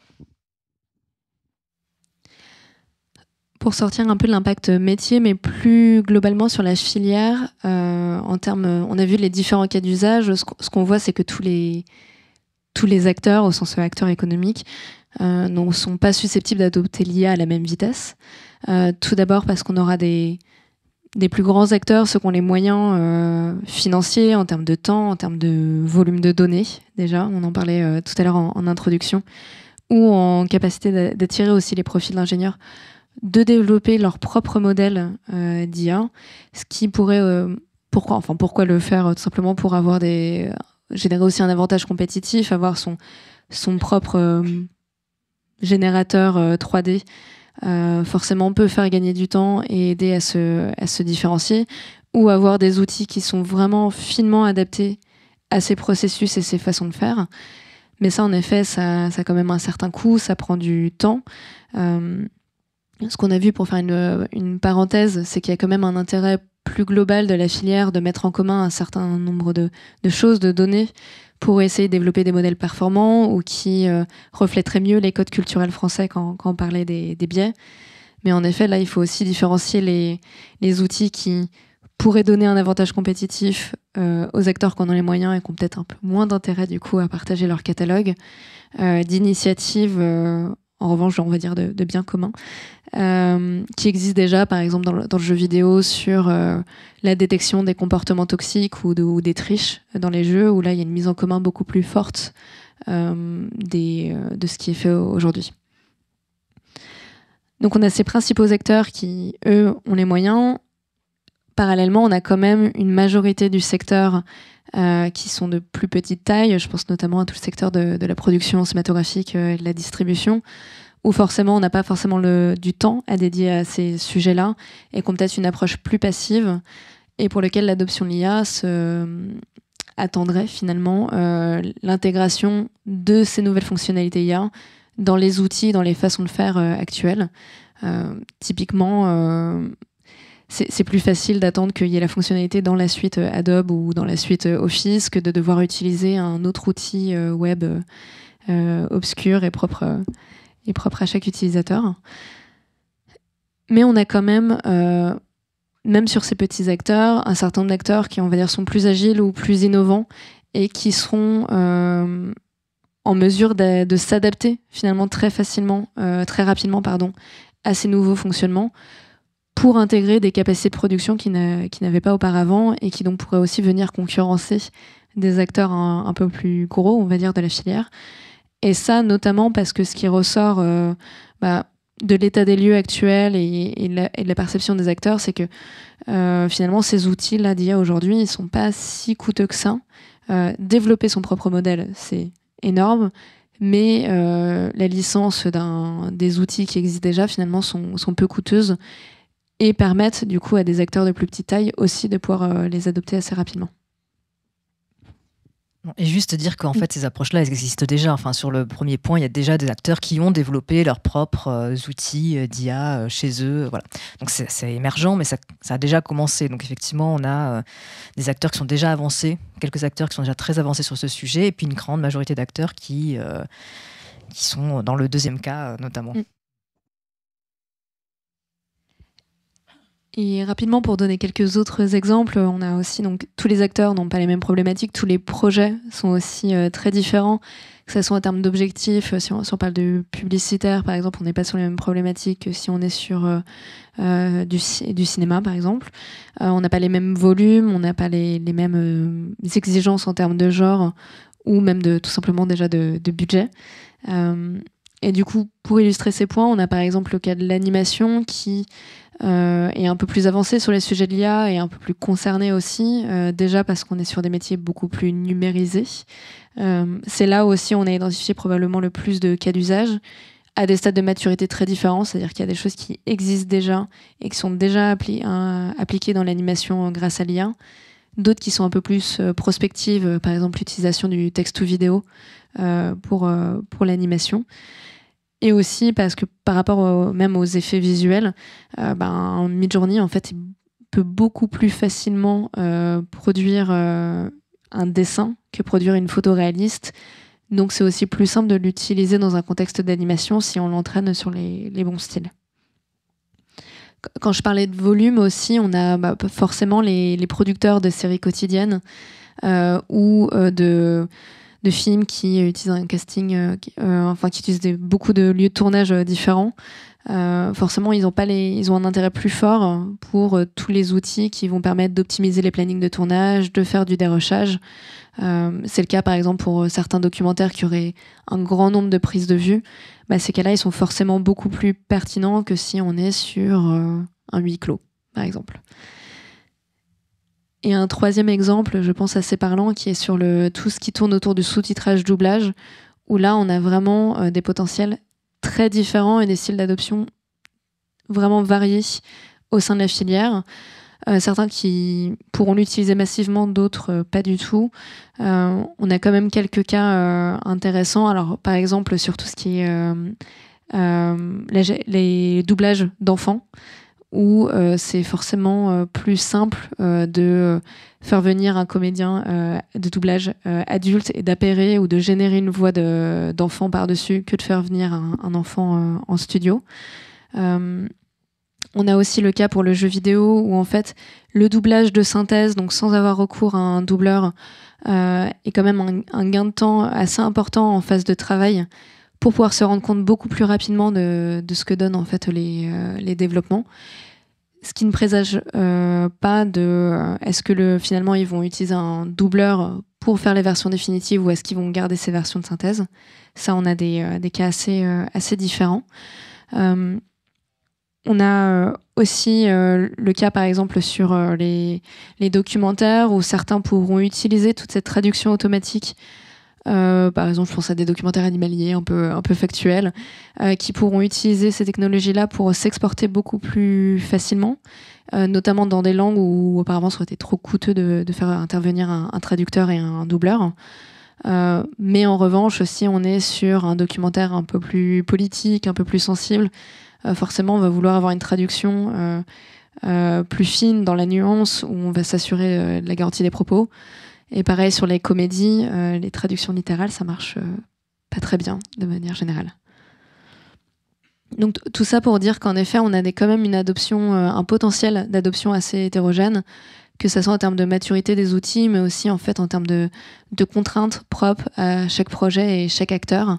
pour sortir un peu de l'impact métier, mais plus globalement sur la filière, euh, en termes, on a vu les différents cas d'usage. Ce qu'on voit, c'est que tous les tous les acteurs, au sens acteurs économiques, euh, ne sont pas susceptibles d'adopter l'IA à la même vitesse. Euh, tout d'abord parce qu'on aura des des plus grands acteurs, ceux qui ont les moyens financiers en termes de temps, en termes de volume de données, déjà, on en parlait tout à l'heure en, en, introduction, ou en capacité d'attirer aussi les profils d'ingénieurs de développer leur propre modèle euh, d'IA, ce qui pourrait, euh, pourquoi, enfin pourquoi le faire euh, tout simplement pour avoir des, générer aussi un avantage compétitif, avoir son son propre générateur 3D. forcément peut faire gagner du temps et aider à se, à se différencier ou avoir des outils qui sont vraiment finement adaptés à ces processus et ces façons de faire. Mais ça, en effet, ça, ça a quand même un certain coût, ça prend du temps ce qu'on a vu pour faire euh, une, parenthèse, c'est qu'il y a quand même un intérêt plus global de la filière de mettre en commun un certain nombre de, choses, de données pour essayer de développer des modèles performants ou qui euh, reflèteraient mieux les codes culturels français quand, on parlait des, biais. Mais en effet, là, il faut aussi différencier les, outils qui pourraient donner un avantage compétitif euh, aux acteurs qui ont les moyens et qui ont peut-être un peu moins d'intérêt du coup à partager leur catalogue, d'initiatives en revanche, on va dire, de, de biens communs, euh, qui existent déjà, par exemple, dans le, jeu vidéo, sur euh, la détection des comportements toxiques ou, des triches dans les jeux, où là, il y a une mise en commun beaucoup plus forte euh, de ce qui est fait aujourd'hui. Donc, on a ces principaux acteurs qui, eux, ont les moyens. Parallèlement, on a quand même une majorité du secteur euh, qui sont de plus petite taille. Je pense notamment à tout le secteur de, la production cinématographique euh, et de la distribution, où forcément on n'a pas forcément le, du temps à dédier à ces sujets-là et qu'on peut-être une approche plus passive et pour lequel l'adoption de l'IA euh, attendrait finalement l'intégration de ces nouvelles fonctionnalités IA dans les outils, dans les façons de faire actuelles. typiquement, c'est plus facile d'attendre qu'il y ait la fonctionnalité dans la suite euh, Adobe ou dans la suite euh, Office que de devoir utiliser un autre outil euh, web obscur et propre, et propre à chaque utilisateur. Mais on a quand même, même sur ces petits acteurs, un certain nombre d'acteurs qui, on va dire, sont plus agiles ou plus innovants et qui seront en mesure de, s'adapter finalement très facilement, très rapidement, pardon, à ces nouveaux fonctionnements pour intégrer des capacités de production qui n'avaient pas auparavant et qui donc pourraient aussi venir concurrencer des acteurs un, peu plus gros, on va dire, de la filière. Et ça, notamment parce que ce qui ressort euh, bah, de l'état des lieux actuel et, la, de la perception des acteurs, c'est que euh, finalement, ces outils-là d'IA aujourd'hui, ils ne sont pas si coûteux que ça. Euh, développer son propre modèle, c'est énorme, mais la licence des outils qui existent déjà, finalement, sont, sont peu coûteuses et permettent du coup à des acteurs de plus petite taille aussi de pouvoir euh, les adopter assez rapidement. Et juste dire qu'en fait, ces approches-là, existent déjà. Enfin, sur le premier point, il y a déjà des acteurs qui ont développé leurs propres euh, outils euh, d'IA chez eux. Voilà. Donc, c'est émergent, mais ça, a déjà commencé. Donc, effectivement, on a des acteurs qui sont déjà avancés, quelques acteurs qui sont déjà très avancés sur ce sujet, et puis une grande majorité d'acteurs qui, qui sont dans le deuxième cas, notamment. Mm. Et rapidement, pour donner quelques autres exemples, on a aussi donc tous les acteurs n'ont pas les mêmes problématiques, tous les projets sont aussi euh, très différents, que ce soit en termes d'objectifs, euh, si, on parle de publicitaire par exemple, on n'est pas sur les mêmes problématiques que si on est sur euh, du, du, cinéma par exemple. on n'a pas les mêmes volumes, on n'a pas les, les mêmes exigences en termes de genre ou même de tout simplement déjà de, de budget. et du coup, pour illustrer ces points, on a par exemple le cas de l'animation qui euh, et un peu plus avancé sur les sujets de l'IA et un peu plus concerné aussi, euh, déjà parce qu'on est sur des métiers beaucoup plus numérisés. Euh, c'est là aussi on a identifié probablement le plus de cas d'usage à des stades de maturité très différents, c'est-à-dire qu'il y a des choses qui existent déjà et qui sont déjà appliquées dans l'animation grâce à l'IA, d'autres qui sont un peu plus prospectives, par exemple l'utilisation du texte ou vidéo pour l'animation et aussi parce que par rapport même aux effets visuels, euh, mid ben, Midjourney en fait il peut beaucoup plus facilement euh, produire euh, un dessin que produire une photo réaliste. Donc c'est aussi plus simple de l'utiliser dans un contexte d'animation si on l'entraîne sur les, bons styles quand je parlais de volume aussi, on a bah, forcément les, producteurs de séries quotidiennes euh, ou de de films qui utilisent un casting, euh, euh, enfin qui utilisent beaucoup de lieux de tournage euh, différents. forcément, ils ont pas les, ils ont un intérêt plus fort pour tous les outils qui vont permettre d'optimiser les plannings de tournage, de faire du dérochage. c'est le cas par exemple pour certains documentaires qui auraient un grand nombre de prises de vue. Bah, ces cas-là, ils sont forcément beaucoup plus pertinents que si on est sur un huis clos, par exemple. Et un troisième exemple, je pense assez parlant, qui est sur le, tout ce qui tourne autour du sous-titrage doublage, où là, on a vraiment euh, des potentiels très différents et des styles d'adoption vraiment variés au sein de la filière. Euh, certains qui pourront l'utiliser massivement, d'autres euh, pas du tout. on a quand même quelques cas intéressants. Alors, par exemple, sur tout ce qui est les doublages d'enfants où euh, c'est forcément euh, plus simple euh, de faire venir un comédien de doublage adulte et d'appairer ou de générer une voix d'enfant par-dessus que de faire venir un, enfant en studio. on a aussi le cas pour le jeu vidéo où en fait le doublage de synthèse, donc sans avoir recours à un doubleur, est quand même un, gain de temps assez important en phase de travail pour pouvoir se rendre compte beaucoup plus rapidement de, ce que donnent en fait les, euh, développements. Ce qui ne présage euh, pas de euh, est-ce que finalement ils vont utiliser un doubleur pour faire les versions définitives ou est-ce qu'ils vont garder ces versions de synthèse. Ça, on a des, cas assez, différents. On a aussi le cas, par exemple, sur les, documentaires où certains pourront utiliser toute cette traduction automatique euh, par exemple, je pense à des documentaires animaliers un peu, factuels, euh, qui pourront utiliser ces technologies-là pour s'exporter beaucoup plus facilement, euh, notamment dans des langues où auparavant ça aurait été trop coûteux de, faire intervenir un, un, traducteur et un doubleur. mais en revanche, si on est sur un documentaire un peu plus politique, un peu plus sensible, forcément on va vouloir avoir une traduction plus fine dans la nuance, où on va s'assurer de la garantie des propos. Et pareil sur les comédies, euh, les traductions littérales, ça marche euh, pas très bien de manière générale. Donc tout ça pour dire qu'en effet, on a quand même une adoption, euh, un potentiel d'adoption assez hétérogène, que ce soit en termes de maturité des outils, mais aussi en fait en termes de, de contraintes propres à chaque projet et chaque acteur,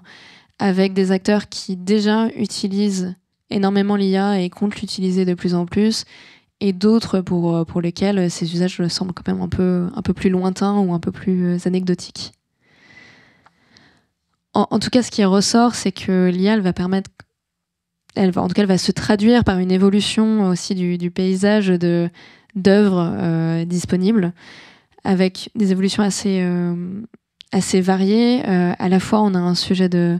avec des acteurs qui déjà utilisent énormément l'IA et comptent l'utiliser de plus en plus, et d'autres pour, euh, pour lesquels ces usages semblent quand même un peu, un peu plus lointains ou un peu plus euh, anecdotiques. En, tout cas, ce qui ressort, c'est que l'IA va permettre, elle va, en tout cas, va se traduire par une évolution aussi du, paysage d'œuvres euh, disponibles, avec des évolutions assez, assez variées. à la fois, on a un sujet de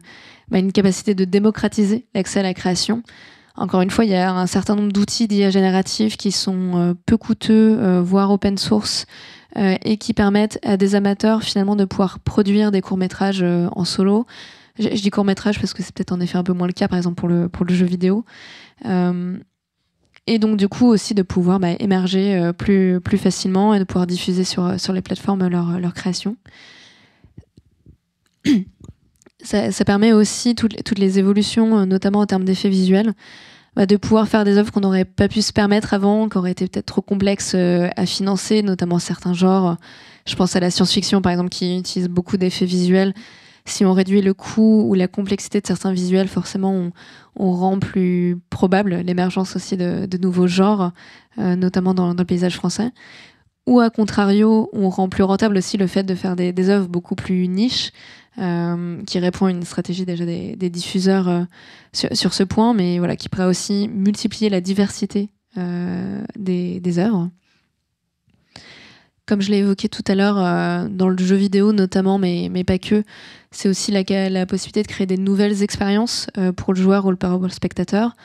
bah, une capacité de démocratiser l'accès à la création. Encore une fois, il y a un certain nombre d'outils d'IA générative qui sont euh, peu coûteux, euh, voire open source, euh, et qui permettent à des amateurs finalement de pouvoir produire des courts-métrages en solo. Je, dis courts-métrages parce que c'est peut-être en effet un peu moins le cas, par exemple, pour le, pour le jeu vidéo. et donc, du coup, aussi de pouvoir bah, émerger plus, plus facilement et de pouvoir diffuser sur, sur les plateformes leur, leur création ça, permet aussi toutes les, évolutions, euh, notamment en termes d'effets visuels, bah, de pouvoir faire des œuvres qu'on n'aurait pas pu se permettre avant, qui auraient été peut-être trop complexes euh, à financer, notamment certains genres. Je pense à la science-fiction, par exemple, qui utilise beaucoup d'effets visuels. Si on réduit le coût ou la complexité de certains visuels, forcément, on, rend plus probable l'émergence aussi de, nouveaux genres, euh, notamment dans le paysage français. Ou à contrario, on rend plus rentable aussi le fait de faire des, œuvres beaucoup plus niches, euh, qui répond à une stratégie déjà des, diffuseurs euh, sur, ce point, mais voilà, qui pourrait aussi multiplier la diversité euh, des, œuvres. Comme je l'ai évoqué tout à l'heure, dans le jeu vidéo notamment, mais, pas que, c'est aussi la, possibilité de créer des nouvelles expériences pour le joueur ou le, spectateur.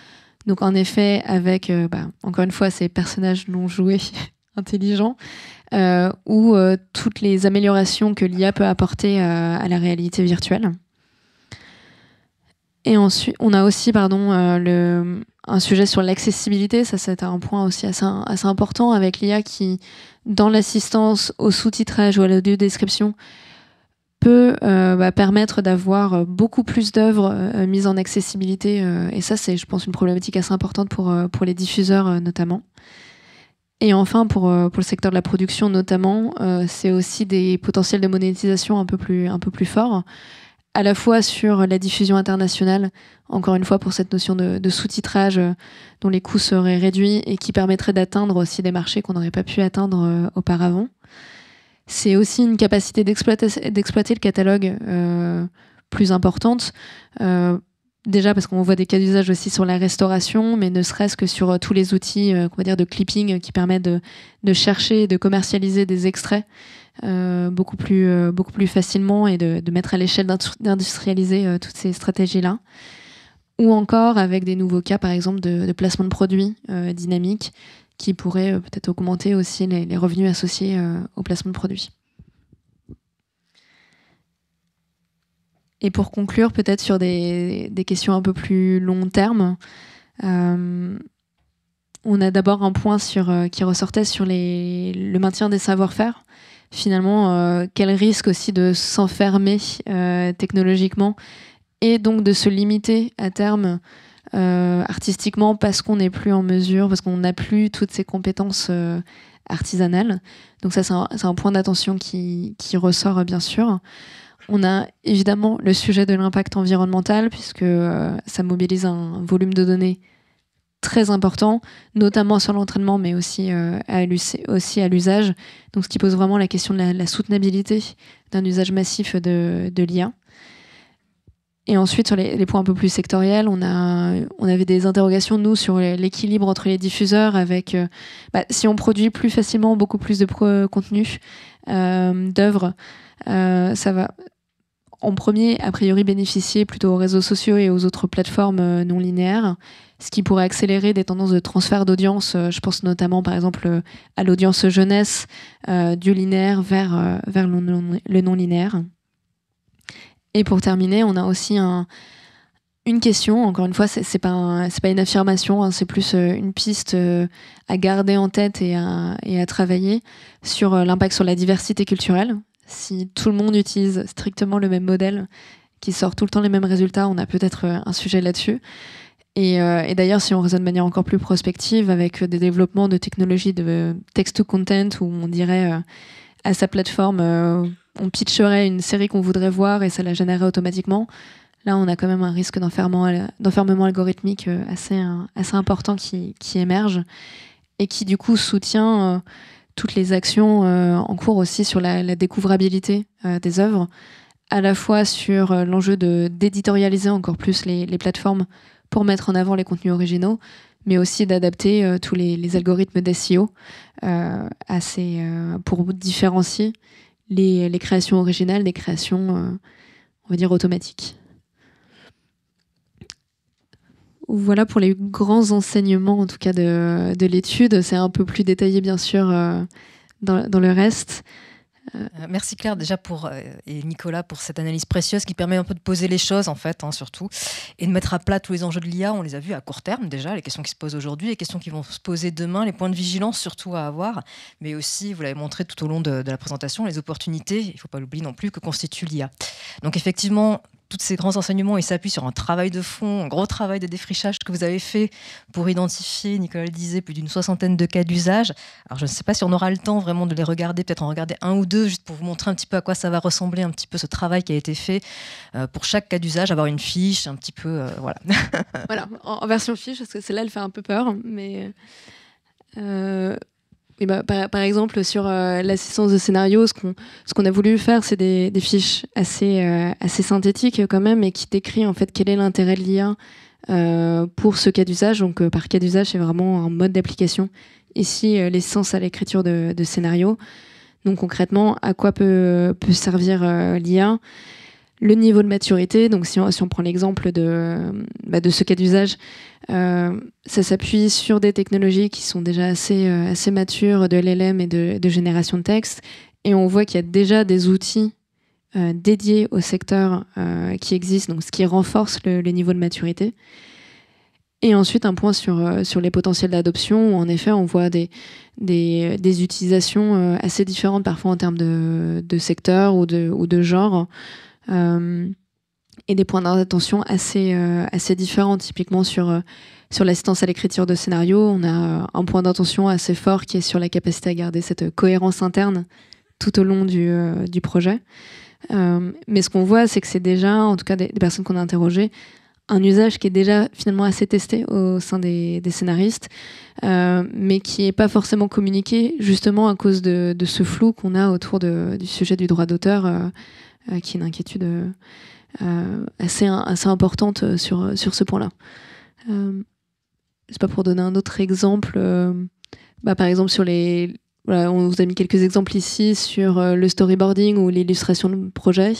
Donc en effet, avec, bah, encore une fois, ces personnages non joués intelligent, euh, ou euh, toutes les améliorations que l'IA peut apporter euh, à la réalité virtuelle. Et ensuite, on a aussi pardon, un sujet sur l'accessibilité, ça c'est un point aussi assez, important avec l'IA qui, dans l'assistance au sous-titrage ou à l'audiodescription description peut bah, permettre d'avoir beaucoup plus d'œuvres mises en accessibilité. et ça, c'est, je pense, une problématique assez importante pour, pour les diffuseurs notamment. Et enfin, pour, euh, pour, le secteur de la production notamment, euh, c'est aussi des potentiels de monétisation un peu plus, un peu plus forts, à la fois sur la diffusion internationale, encore une fois pour cette notion de, sous-titrage euh, dont les coûts seraient réduits et qui permettrait d'atteindre aussi des marchés qu'on n'aurait pas pu atteindre auparavant. C'est aussi une capacité d'exploiter le catalogue plus importante déjà parce qu'on voit des cas d'usage aussi sur la restauration, mais ne serait-ce que sur euh, tous les outils euh, dire de clipping euh, qui permettent de, chercher et de commercialiser des extraits beaucoup, plus, facilement et de, mettre à l'échelle d'industrialiser toutes ces stratégies-là. Ou encore avec des nouveaux cas, par exemple, de, placement de produits dynamiques qui pourraient peut-être augmenter aussi les, les revenus associés au placement de produits. Et pour conclure, peut-être sur des, questions un peu plus long terme, euh, on a d'abord un point sur, euh, qui ressortait sur les, le maintien des savoir-faire. Finalement, euh, quel risque aussi de s'enfermer technologiquement et donc de se limiter à terme artistiquement parce qu'on n'est plus en mesure, parce qu'on n'a plus toutes ces compétences artisanales. Donc ça, c'est un, point d'attention qui, qui, ressort, bien sûr. On a évidemment le sujet de l'impact environnemental, puisque euh, ça mobilise un volume de données très important, notamment sur l'entraînement, mais aussi, euh, à l'usage. Donc, ce qui pose vraiment la question de la, soutenabilité d'un usage massif de, de l'IA. Et ensuite, sur les, points un peu plus sectoriels, on, avait des interrogations, nous, sur l'équilibre entre les diffuseurs, avec euh, bah, si on produit plus facilement beaucoup plus de contenu, d'œuvres, ça va en premier, a priori, bénéficier plutôt aux réseaux sociaux et aux autres plateformes euh, non linéaires, ce qui pourrait accélérer des tendances de transfert d'audience. Euh, je pense notamment, par exemple, euh, à l'audience jeunesse du linéaire vers, vers le, non, linéaire. Et pour terminer, on a aussi une question, encore une fois, ce n'est pas, pas une affirmation, hein, c'est plus une piste à garder en tête et et à travailler sur l'impact sur la diversité culturelle si tout le monde utilise strictement le même modèle, qui sort tout le temps les mêmes résultats, on a peut-être euh, un sujet là-dessus. Euh, et, d'ailleurs, si on raisonne de manière encore plus prospective, avec euh, des développements de technologies de text-to-content, où on dirait à sa plateforme, on pitcherait une série qu'on voudrait voir et ça la générerait automatiquement, là, on a quand même un risque d'enfermement algorithmique assez, important qui, émerge et qui, du coup, soutient toutes les actions euh, en cours aussi sur la, découvrabilité euh, des œuvres, à la fois sur euh, l'enjeu d'éditorialiser encore plus les, plateformes pour mettre en avant les contenus originaux, mais aussi d'adapter tous les, algorithmes d'SEO à pour différencier les, les, créations originales des créations, on va dire, automatiques. Voilà pour les grands enseignements, en tout cas, de, l'étude. C'est un peu plus détaillé, bien sûr, euh, dans, le reste. Euh, euh, merci Claire déjà pour et Nicolas pour cette analyse précieuse qui permet un peu de poser les choses en fait hein, surtout et de mettre à plat tous les enjeux de l'IA. On les a vus à court terme déjà, les questions qui se posent aujourd'hui, les questions qui vont se poser demain, les points de vigilance surtout à avoir, mais aussi vous l'avez montré tout au long de, de la présentation les opportunités. Il ne faut pas l'oublier non plus que constitue l'IA. Donc effectivement tous ces grands enseignements, ils s'appuient sur un travail de fond, un gros travail de défrichage que vous avez fait pour identifier, Nicolas le disait, plus d'une soixantaine de cas d'usage. Alors je ne sais pas si on aura le temps vraiment de les regarder, peut-être en regarder un ou deux, juste pour vous montrer un petit peu à quoi ça va ressembler, un petit peu ce travail qui a été fait euh, pour chaque cas d'usage, avoir une fiche, un petit peu, euh, voilà. voilà, en version fiche, parce que celle-là, elle fait un peu peur, mais... Euh, bah, par, exemple, sur euh, l'assistance de scénario, ce qu'on a voulu faire, c'est des, fiches assez, euh, assez synthétiques euh, quand même et qui décrit en fait quel est l'intérêt de l'IA pour ce cas d'usage. Donc par cas d'usage, c'est vraiment un mode d'application. Ici, l'essence à l'écriture de, de, scénario. Donc concrètement, à quoi peut, peut servir l'IA le niveau de maturité, donc si on, prend l'exemple de, bah, de ce cas d'usage, euh, ça s'appuie sur des technologies qui sont déjà assez, euh, assez matures de LLM et de, génération de texte. Et on voit qu'il y a déjà des outils euh, dédiés au secteur qui existent, donc ce qui renforce le, niveau de maturité. Et ensuite, un point sur, sur les potentiels d'adoption, où en effet, on voit des, des, utilisations assez différentes, parfois en termes de, secteur ou ou de genre. Euh, et des points d'attention assez, euh, assez différents. Typiquement sur, euh, sur l'assistance à l'écriture de scénario, on a un point d'attention assez fort qui est sur la capacité à garder cette cohérence interne tout au long du, du projet. mais ce qu'on voit, c'est que c'est déjà, en tout cas des, personnes qu'on a interrogées, un usage qui est déjà finalement assez testé au sein des, des scénaristes, mais qui n'est pas forcément communiqué justement à cause de, ce flou qu'on a autour du sujet du droit d'auteur. Euh, qui est une inquiétude euh, euh, assez, assez importante sur, sur ce point-là. c'est pas pour donner un autre exemple, bah, par exemple sur les, on vous a mis quelques exemples ici sur le storyboarding ou l'illustration de projet.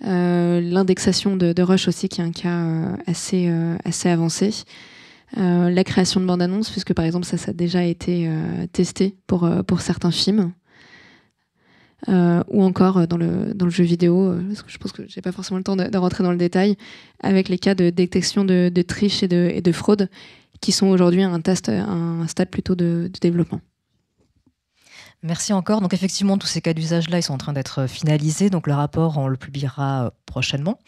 L'indexation de, Rush aussi, qui est un cas assez, assez avancé. la création de bande-annonce, puisque par exemple, ça, ça a déjà été testé pour, pour certains films. Euh, ou encore euh, dans le, jeu vidéo, euh, parce que je pense que j'ai pas forcément le temps de, rentrer dans le détail, avec les cas de détection de, de triche et de, fraude, qui sont aujourd'hui un, un, stade plutôt de développement. Merci encore. Donc effectivement, tous ces cas d'usage-là, ils sont en train d'être euh, finalisés. Donc le rapport, on le publiera euh, prochainement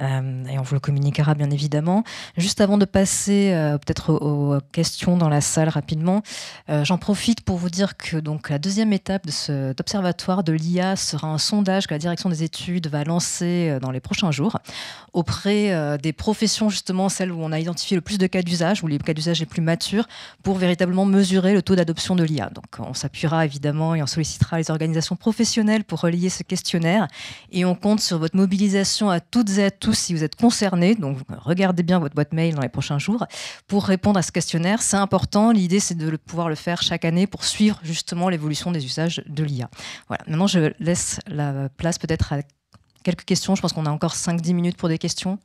euh, et on vous le communiquera bien évidemment. Juste avant de passer peut-être aux, questions dans la salle rapidement, j'en profite pour vous dire que donc la deuxième étape de cet observatoire de l'IA sera un sondage que la direction des études va lancer dans les prochains jours auprès des professions justement celles où on a identifié le plus de cas d'usage ou les cas d'usage les plus matures pour véritablement mesurer le taux d'adoption de l'IA. Donc on s'appuiera évidemment et on sollicitera les organisations professionnelles pour relier ce questionnaire. Et on compte sur votre mobilisation à toutes et à tous si vous êtes concernés. Donc, regardez bien votre boîte mail dans les prochains jours pour répondre à ce questionnaire. C'est important. L'idée, c'est de pouvoir le faire chaque année pour suivre justement l'évolution des usages de l'IA. Voilà. Maintenant, je laisse la place peut-être à quelques questions. Je pense qu'on a encore 5-10 minutes pour des questions.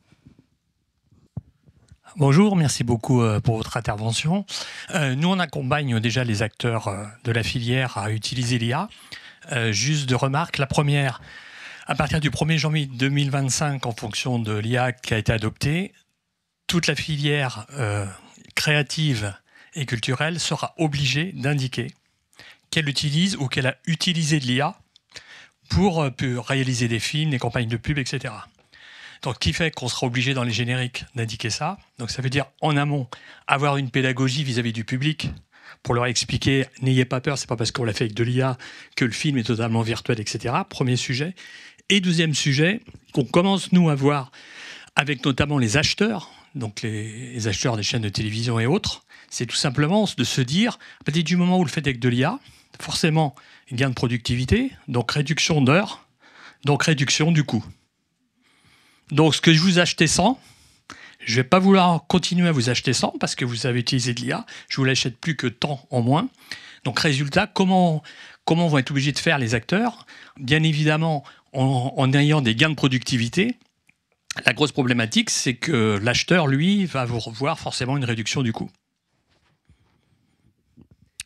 Bonjour, merci beaucoup euh, pour votre intervention. Euh, nous, on accompagne déjà les acteurs euh, de la filière à utiliser l'IA. Juste deux remarques. La première, à partir du 1er janvier 2025, en fonction de l'IA qui a été adoptée, toute la filière créative et culturelle sera obligée d'indiquer qu'elle utilise ou qu'elle a utilisé de l'IA pour réaliser des films, des campagnes de pub, etc. Donc, qui fait qu'on sera obligé dans les génériques d'indiquer ça. Donc, ça veut dire en amont avoir une pédagogie vis-à-vis du public pour leur expliquer n'ayez pas peur, c'est pas parce qu'on l'a fait avec de l'IA que le film est totalement virtuel, etc. Premier sujet. Et deuxième sujet, qu'on commence nous à voir avec notamment les acheteurs, donc les, acheteurs des chaînes de télévision et autres, c'est tout simplement de se dire, à partir du moment où vous le faites avec de l'IA, forcément gain de productivité, donc réduction d'heures, donc réduction du coût. Donc, ce que je vous achetais sans, je ne vais pas vouloir continuer à vous acheter sans, parce que vous avez utilisé de l'IA. Je ne vous l'achète plus que tant en moins. Donc, résultat, comment, comment vont être obligés de faire les acteurs Bien évidemment, en, ayant des gains de productivité. La grosse problématique, c'est que l'acheteur, lui, va vous revoir forcément une réduction du coût.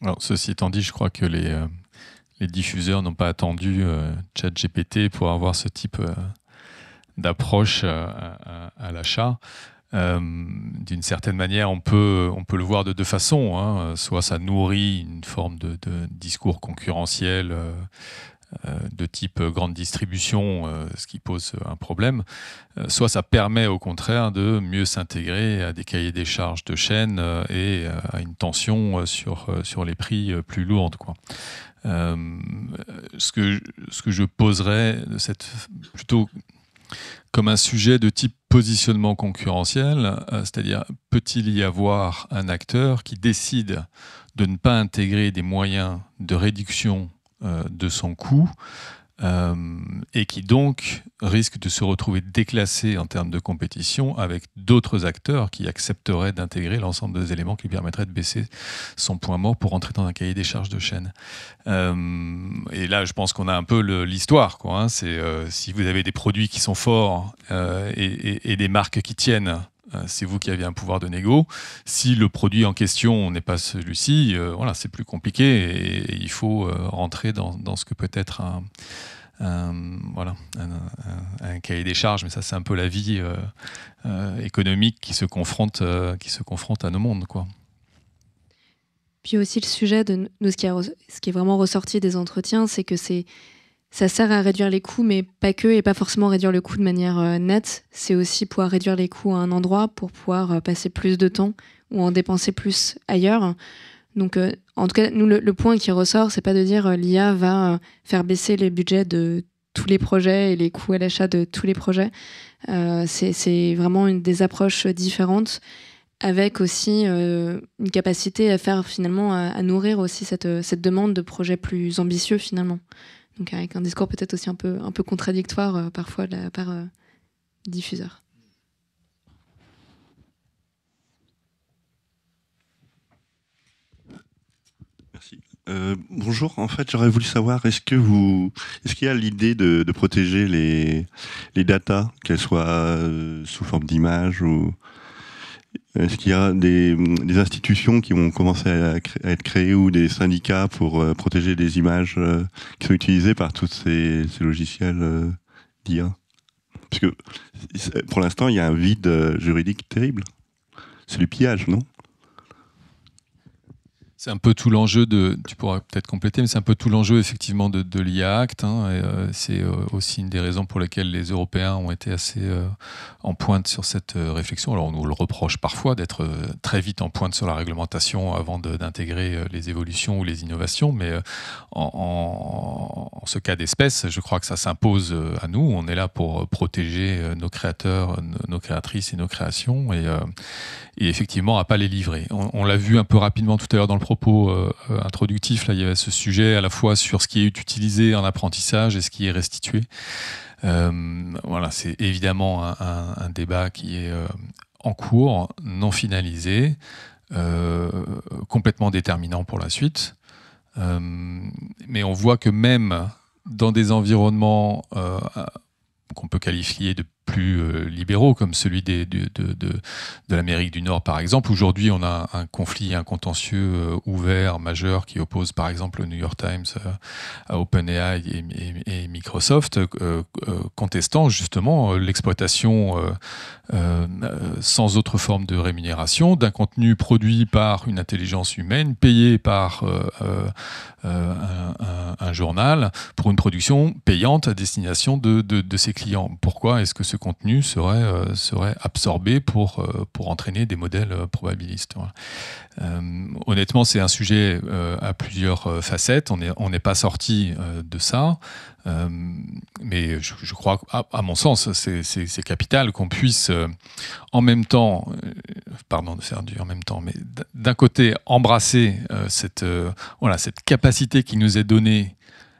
Alors, ceci étant dit, je crois que les, euh, diffuseurs n'ont pas attendu euh, ChatGPT pour avoir ce type euh, d'approche euh, à, l'achat. Euh, d'une certaine manière, on peut, on peut le voir de deux façons. Hein. Soit ça nourrit une forme de, discours concurrentiel euh, de type grande distribution, ce qui pose un problème. soit ça permet au contraire de mieux s'intégrer à des cahiers des charges de chaîne et à une tension sur, sur les prix plus lourdes. Quoi. ce, que, ce que je poserais, de cette, plutôt comme un sujet de type positionnement concurrentiel, euh, c'est-à-dire peut-il y avoir un acteur qui décide de ne pas intégrer des moyens de réduction euh, de son coût euh, et qui donc risque de se retrouver déclassé en termes de compétition avec d'autres acteurs qui accepteraient d'intégrer l'ensemble des éléments qui lui permettraient de baisser son point mort pour entrer dans un cahier des charges de chaîne. Euh, et là, je pense qu'on a un peu l'histoire. Hein. C'est euh, si vous avez des produits qui sont forts et des marques qui tiennent, euh, c'est vous qui avez un pouvoir de négo. Si le produit en question n'est pas celui-ci, euh, voilà, c'est plus compliqué et, il faut euh, rentrer dans, ce que peut être un, voilà, un, cahier des charges. Mais ça, c'est un peu la vie économique qui se confronte, qui se confronte à nos mondes, quoi. Puis aussi le sujet de nous, ce qui est vraiment ressorti des entretiens, c'est que c'est ça sert à réduire les coûts, mais pas que, et pas forcément réduire le coût de manière euh, nette. C'est aussi pouvoir réduire les coûts à un endroit pour pouvoir euh, passer plus de temps ou en dépenser plus ailleurs. Donc, euh, en tout cas, nous, le, point qui ressort, c'est pas de dire l'IA va faire baisser les budgets de tous les projets et les coûts à l'achat de tous les projets. c'est vraiment une des approches différentes, avec aussi une capacité à faire finalement à, nourrir aussi cette demande de projets plus ambitieux finalement. Donc avec un discours peut-être aussi un peu, un peu contradictoire euh, parfois par la part euh, diffuseur. Merci. Euh, bonjour, en fait j'aurais voulu savoir, est-ce que vous est-ce qu'il y a l'idée de, protéger les, les datas, qu'elles soient sous forme d'image ou est-ce qu'il y a des, institutions qui vont commencer à, être créées ou des syndicats pour euh, protéger des images euh, qui sont utilisées par tous ces, logiciels euh, d'IA Parce que pour l'instant, il y a un vide juridique terrible. C'est du pillage, non c'est un peu tout l'enjeu de, tu pourras peut-être compléter, mais c'est un peu tout l'enjeu effectivement de, l'IA Act. Hein, euh, c'est euh, aussi une des raisons pour lesquelles les Européens ont été assez euh, en pointe sur cette réflexion. Alors on nous le reproche parfois d'être très vite en pointe sur la réglementation avant d'intégrer les évolutions ou les innovations, mais en, ce cas d'espèce, je crois que ça s'impose à nous. On est là pour protéger nos créateurs, nos créatrices et nos créations, et, effectivement à pas les livrer. On, on l'a vu un peu rapidement tout à l'heure dans le propos propos euh, introductif, là, il y avait ce sujet à la fois sur ce qui est utilisé en apprentissage et ce qui est restitué. Euh, voilà, c'est évidemment un, un, débat qui est euh, en cours, non finalisé, complètement déterminant pour la suite. mais on voit que même dans des environnements qu'on peut qualifier de plus euh, libéraux, comme celui de, l'Amérique du Nord, par exemple. Aujourd'hui, on a un, conflit, un contentieux euh, ouvert, majeur, qui oppose, par exemple, le New York Times euh, à OpenAI et, Microsoft, contestant justement l'exploitation sans autre forme de rémunération d'un contenu produit par une intelligence humaine, payé par un, journal, pour une production payante à destination de, de ses clients. Pourquoi est-ce que ce contenu serait, euh, serait absorbé pour, euh, pour entraîner des modèles euh, probabilistes. honnêtement, c'est un sujet à plusieurs facettes. On n'est on pas sorti de ça. mais je, crois, à, mon sens, c'est capital qu'on puisse en même temps, pardon de faire du en même temps, mais d'un côté embrasser cette, voilà, cette capacité qui nous est donnée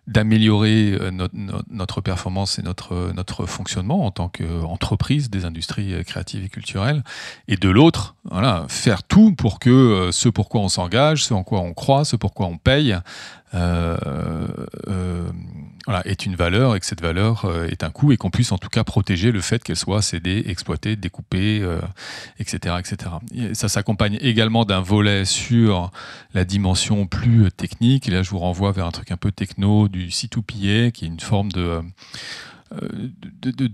d'améliorer euh, notre, notre, performance et notre, euh, notre fonctionnement en tant qu'entreprise des industries euh, créatives et culturelles. Et de l'autre, voilà, faire tout pour que ce pour quoi on s'engage, ce en quoi on croit, ce pour quoi on paye, voilà, est une valeur et que cette valeur euh, est un coût et qu'on puisse en tout cas protéger le fait qu'elle soit cédée, exploitée, découpée, etc. Euh, etc. ça s'accompagne également d'un volet sur la dimension plus euh, technique. Et là, je vous renvoie vers un truc un peu techno du C2PA, qui est une forme de...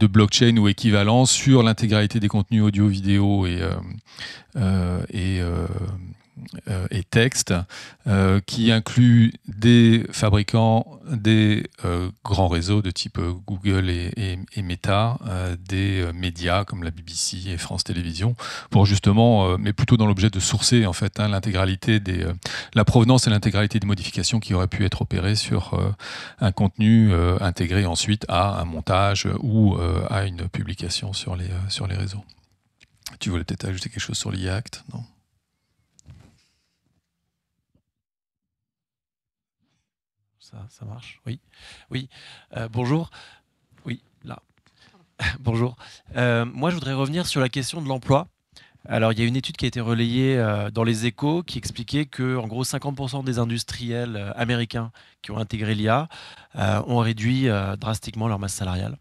blockchain ou équivalent sur l'intégralité des contenus audio, vidéo et, euh, et texte euh, qui inclut des fabricants, des euh, grands réseaux de type Google et, Meta, des médias comme la BBC et France Télévisions, pour justement, mais plutôt dans l'objet de sourcer en fait hein, l'intégralité des, la provenance et l'intégralité des modifications qui auraient pu être opérées sur un contenu intégré ensuite à un montage ou à une publication sur les, sur les réseaux. Tu voulais peut-être ajouter quelque chose sur l'Iact non ça, marche. Oui, oui. Euh, bonjour. Oui, là. bonjour. Euh, moi, je voudrais revenir sur la question de l'emploi. Alors, il y a une étude qui a été relayée euh, dans les échos qui expliquait que, en gros, 50% des industriels américains qui ont intégré l'IA ont réduit drastiquement leur masse salariale.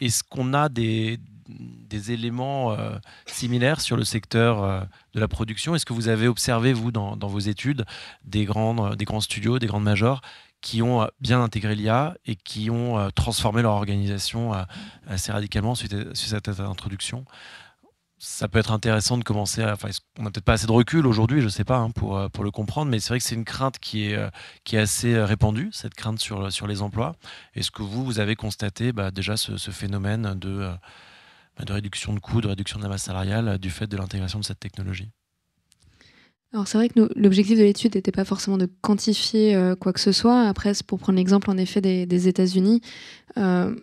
Est-ce qu'on a des, des éléments euh, similaires sur le secteur euh, de la production Est-ce que vous avez observé, vous, dans, vos études, des, grandes, euh, des grands studios, des grandes majors qui ont bien intégré l'IA et qui ont transformé leur organisation assez radicalement suite à, cette introduction ça peut être intéressant de commencer Enfin, on n'a peut-être pas assez de recul aujourd'hui, je ne sais pas, hein, pour, pour le comprendre, mais c'est vrai que c'est une crainte qui est, qui est assez répandue, cette crainte sur, sur les emplois. Est-ce que vous, vous avez constaté bah, déjà ce phénomène de, bah, de réduction de coûts, de réduction de la masse salariale euh, du fait de l'intégration de cette technologie alors c'est vrai que l'objectif de l'étude n'était pas forcément de quantifier euh, quoi que ce soit. Après, pour prendre l'exemple en effet des, États-Unis, euh,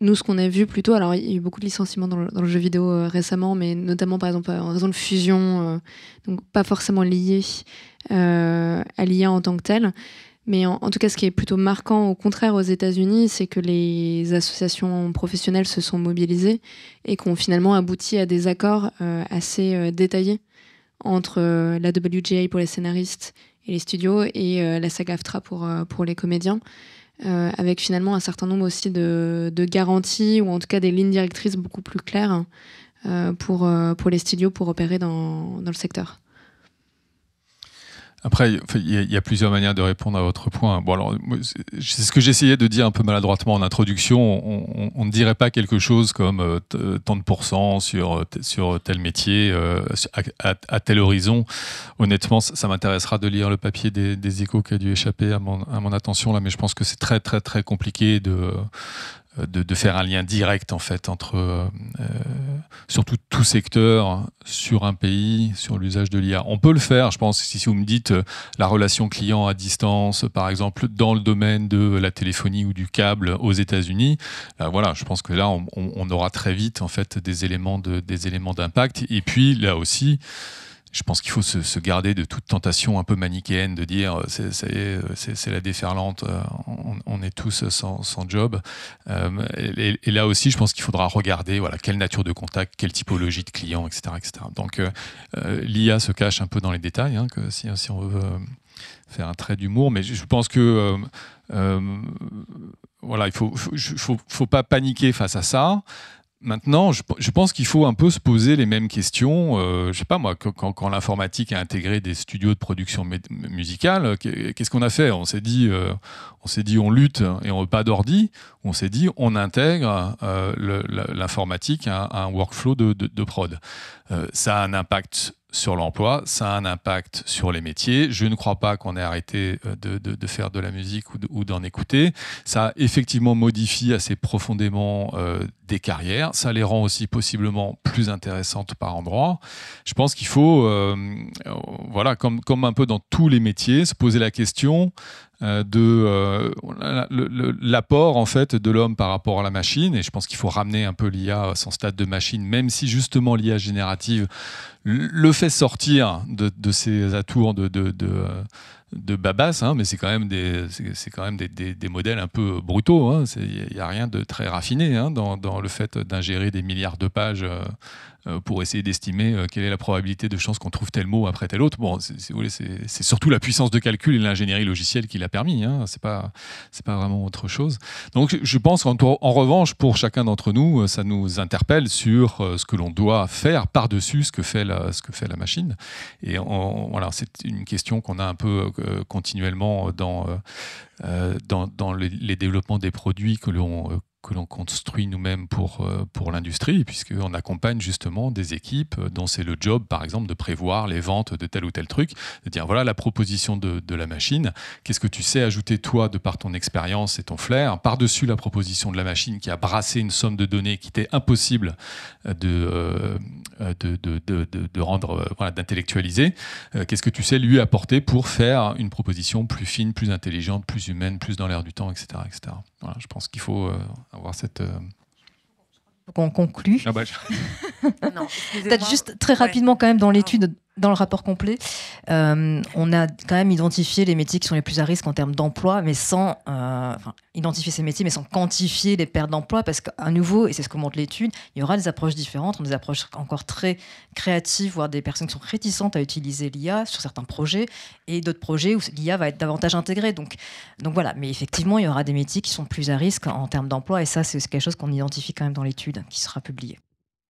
nous ce qu'on a vu plutôt, alors il y a eu beaucoup de licenciements dans le, jeu vidéo récemment, mais notamment par exemple en raison de fusion, donc pas forcément lié à l'IA en tant que telle. Mais en, tout cas, ce qui est plutôt marquant, au contraire, aux États-Unis, c'est que les associations professionnelles se sont mobilisées et qu'on finalement abouti à des accords euh, assez euh, détaillés entre euh, la WGA pour les scénaristes et les studios et la SAG-AFTRA pour, pour les comédiens, avec finalement un certain nombre aussi de, garanties ou en tout cas des lignes directrices beaucoup plus claires pour, pour les studios pour opérer dans le secteur. Après, il y, a plusieurs manières de répondre à votre point. Bon, alors, c'est ce que j'essayais de dire un peu maladroitement en introduction. On ne dirait pas quelque chose comme euh, euh, tant de pourcents sur, euh, sur tel métier, à, tel horizon. Honnêtement, ça, m'intéressera de lire le papier des, échos qui a dû échapper à mon, à mon attention là, mais je pense que c'est très, très, très compliqué de, de, de, faire un lien direct en fait entre euh, surtout tout secteur sur un pays, sur l'usage de l'IA. On peut le faire, je pense, si vous me dites euh, la relation client à distance, par exemple, dans le domaine de la téléphonie ou du câble aux États-Unis. Euh, voilà, je pense que là, on, on, aura très vite en fait des éléments de, des éléments d'impact. Et puis là aussi je pense qu'il faut se, garder de toute tentation un peu manichéenne de dire euh, euh, c'est, c'est, la déferlante, euh, on, est tous sans, job. et, là aussi, je pense qu'il faudra regarder voilà, quelle nature de contact, quelle typologie de client, etc. Donc l'IA se cache un peu dans les détails, hein, que si, on veut faire un trait d'humour, mais je, pense que... voilà, il ne faut, faut, faut, pas paniquer face à ça. Maintenant, je, pense qu'il faut un peu se poser les mêmes questions. Euh, je sais pas moi, quand, l'informatique a intégré des studios de production musicale, qu'est-ce qu'on a fait On s'est dit, euh, on s'est dit, on lutte et on veut pas d'ordi on s'est dit, on intègre euh, l'informatique à, un workflow de, prod. Euh, ça a un impact sur l'emploi, ça a un impact sur les métiers. Je ne crois pas qu'on ait arrêté euh, de, faire de la musique ou d'en écouter. Ça effectivement modifie assez profondément des carrières. Ça les rend aussi possiblement plus intéressantes par endroits. Je pense qu'il faut, voilà, comme, comme un peu dans tous les métiers, se poser la question euh, de euh, l'apport en fait de l'homme par rapport à la machine et je pense qu'il faut ramener un peu l'IA à son stade de machine même si justement l'IA générative le fait sortir de, ces atours de, de, euh, babas, hein, mais c'est quand même des, c'est quand même des, modèles un peu brutaux. Il hein. n'y a rien de très raffiné hein, dans, le fait d'ingérer des milliards de pages euh, euh, pour essayer d'estimer quelle est la probabilité de chance qu'on trouve tel mot après tel autre. Bon, c'est, c'est, surtout la puissance de calcul et l'ingénierie logicielle qui l'a permis. c'est pas, c'est pas vraiment autre chose. Donc, je pense qu'en en revanche, pour chacun d'entre nous, ça nous interpelle sur ce que l'on doit faire par-dessus ce que fait la ce que fait la machine. Et c'est une question qu'on a un peu euh, continuellement dans, euh, euh, dans, les développements des produits que l'on que l'on construit nous-mêmes pour, euh, pour l'industrie, puisqu'on accompagne justement des équipes dont c'est le job, par exemple, de prévoir les ventes de tel ou tel truc, de dire voilà la proposition de, la machine, qu'est-ce que tu sais ajouter toi de par ton expérience et ton flair, par-dessus la proposition de la machine qui a brassé une somme de données qui était impossible euh, euh, de, de, rendre, voilà, d'intellectualiser, qu'est-ce que tu sais lui apporter pour faire une proposition plus fine, plus intelligente, plus humaine, plus dans l'air du temps, etc. etc je pense qu'il faut euh, avoir cette euh, qu'on conclut. Ah bah, Peut-être juste très rapidement quand même dans l'étude dans le rapport complet, euh, on a quand même identifié les métiers qui sont les plus à risque en termes d'emploi, mais sans euh, identifier ces métiers, mais sans quantifier les pertes d'emploi, parce qu'à nouveau, et c'est ce que montre l'étude, il y aura des approches différentes, des approches encore très créatives, voire des personnes qui sont réticentes à utiliser l'IA sur certains projets, et d'autres projets où l'IA va être davantage intégrée. Donc, donc voilà, mais effectivement, il y aura des métiers qui sont plus à risque en termes d'emploi, et ça, c'est quelque chose qu'on identifie quand même dans l'étude qui sera publiée.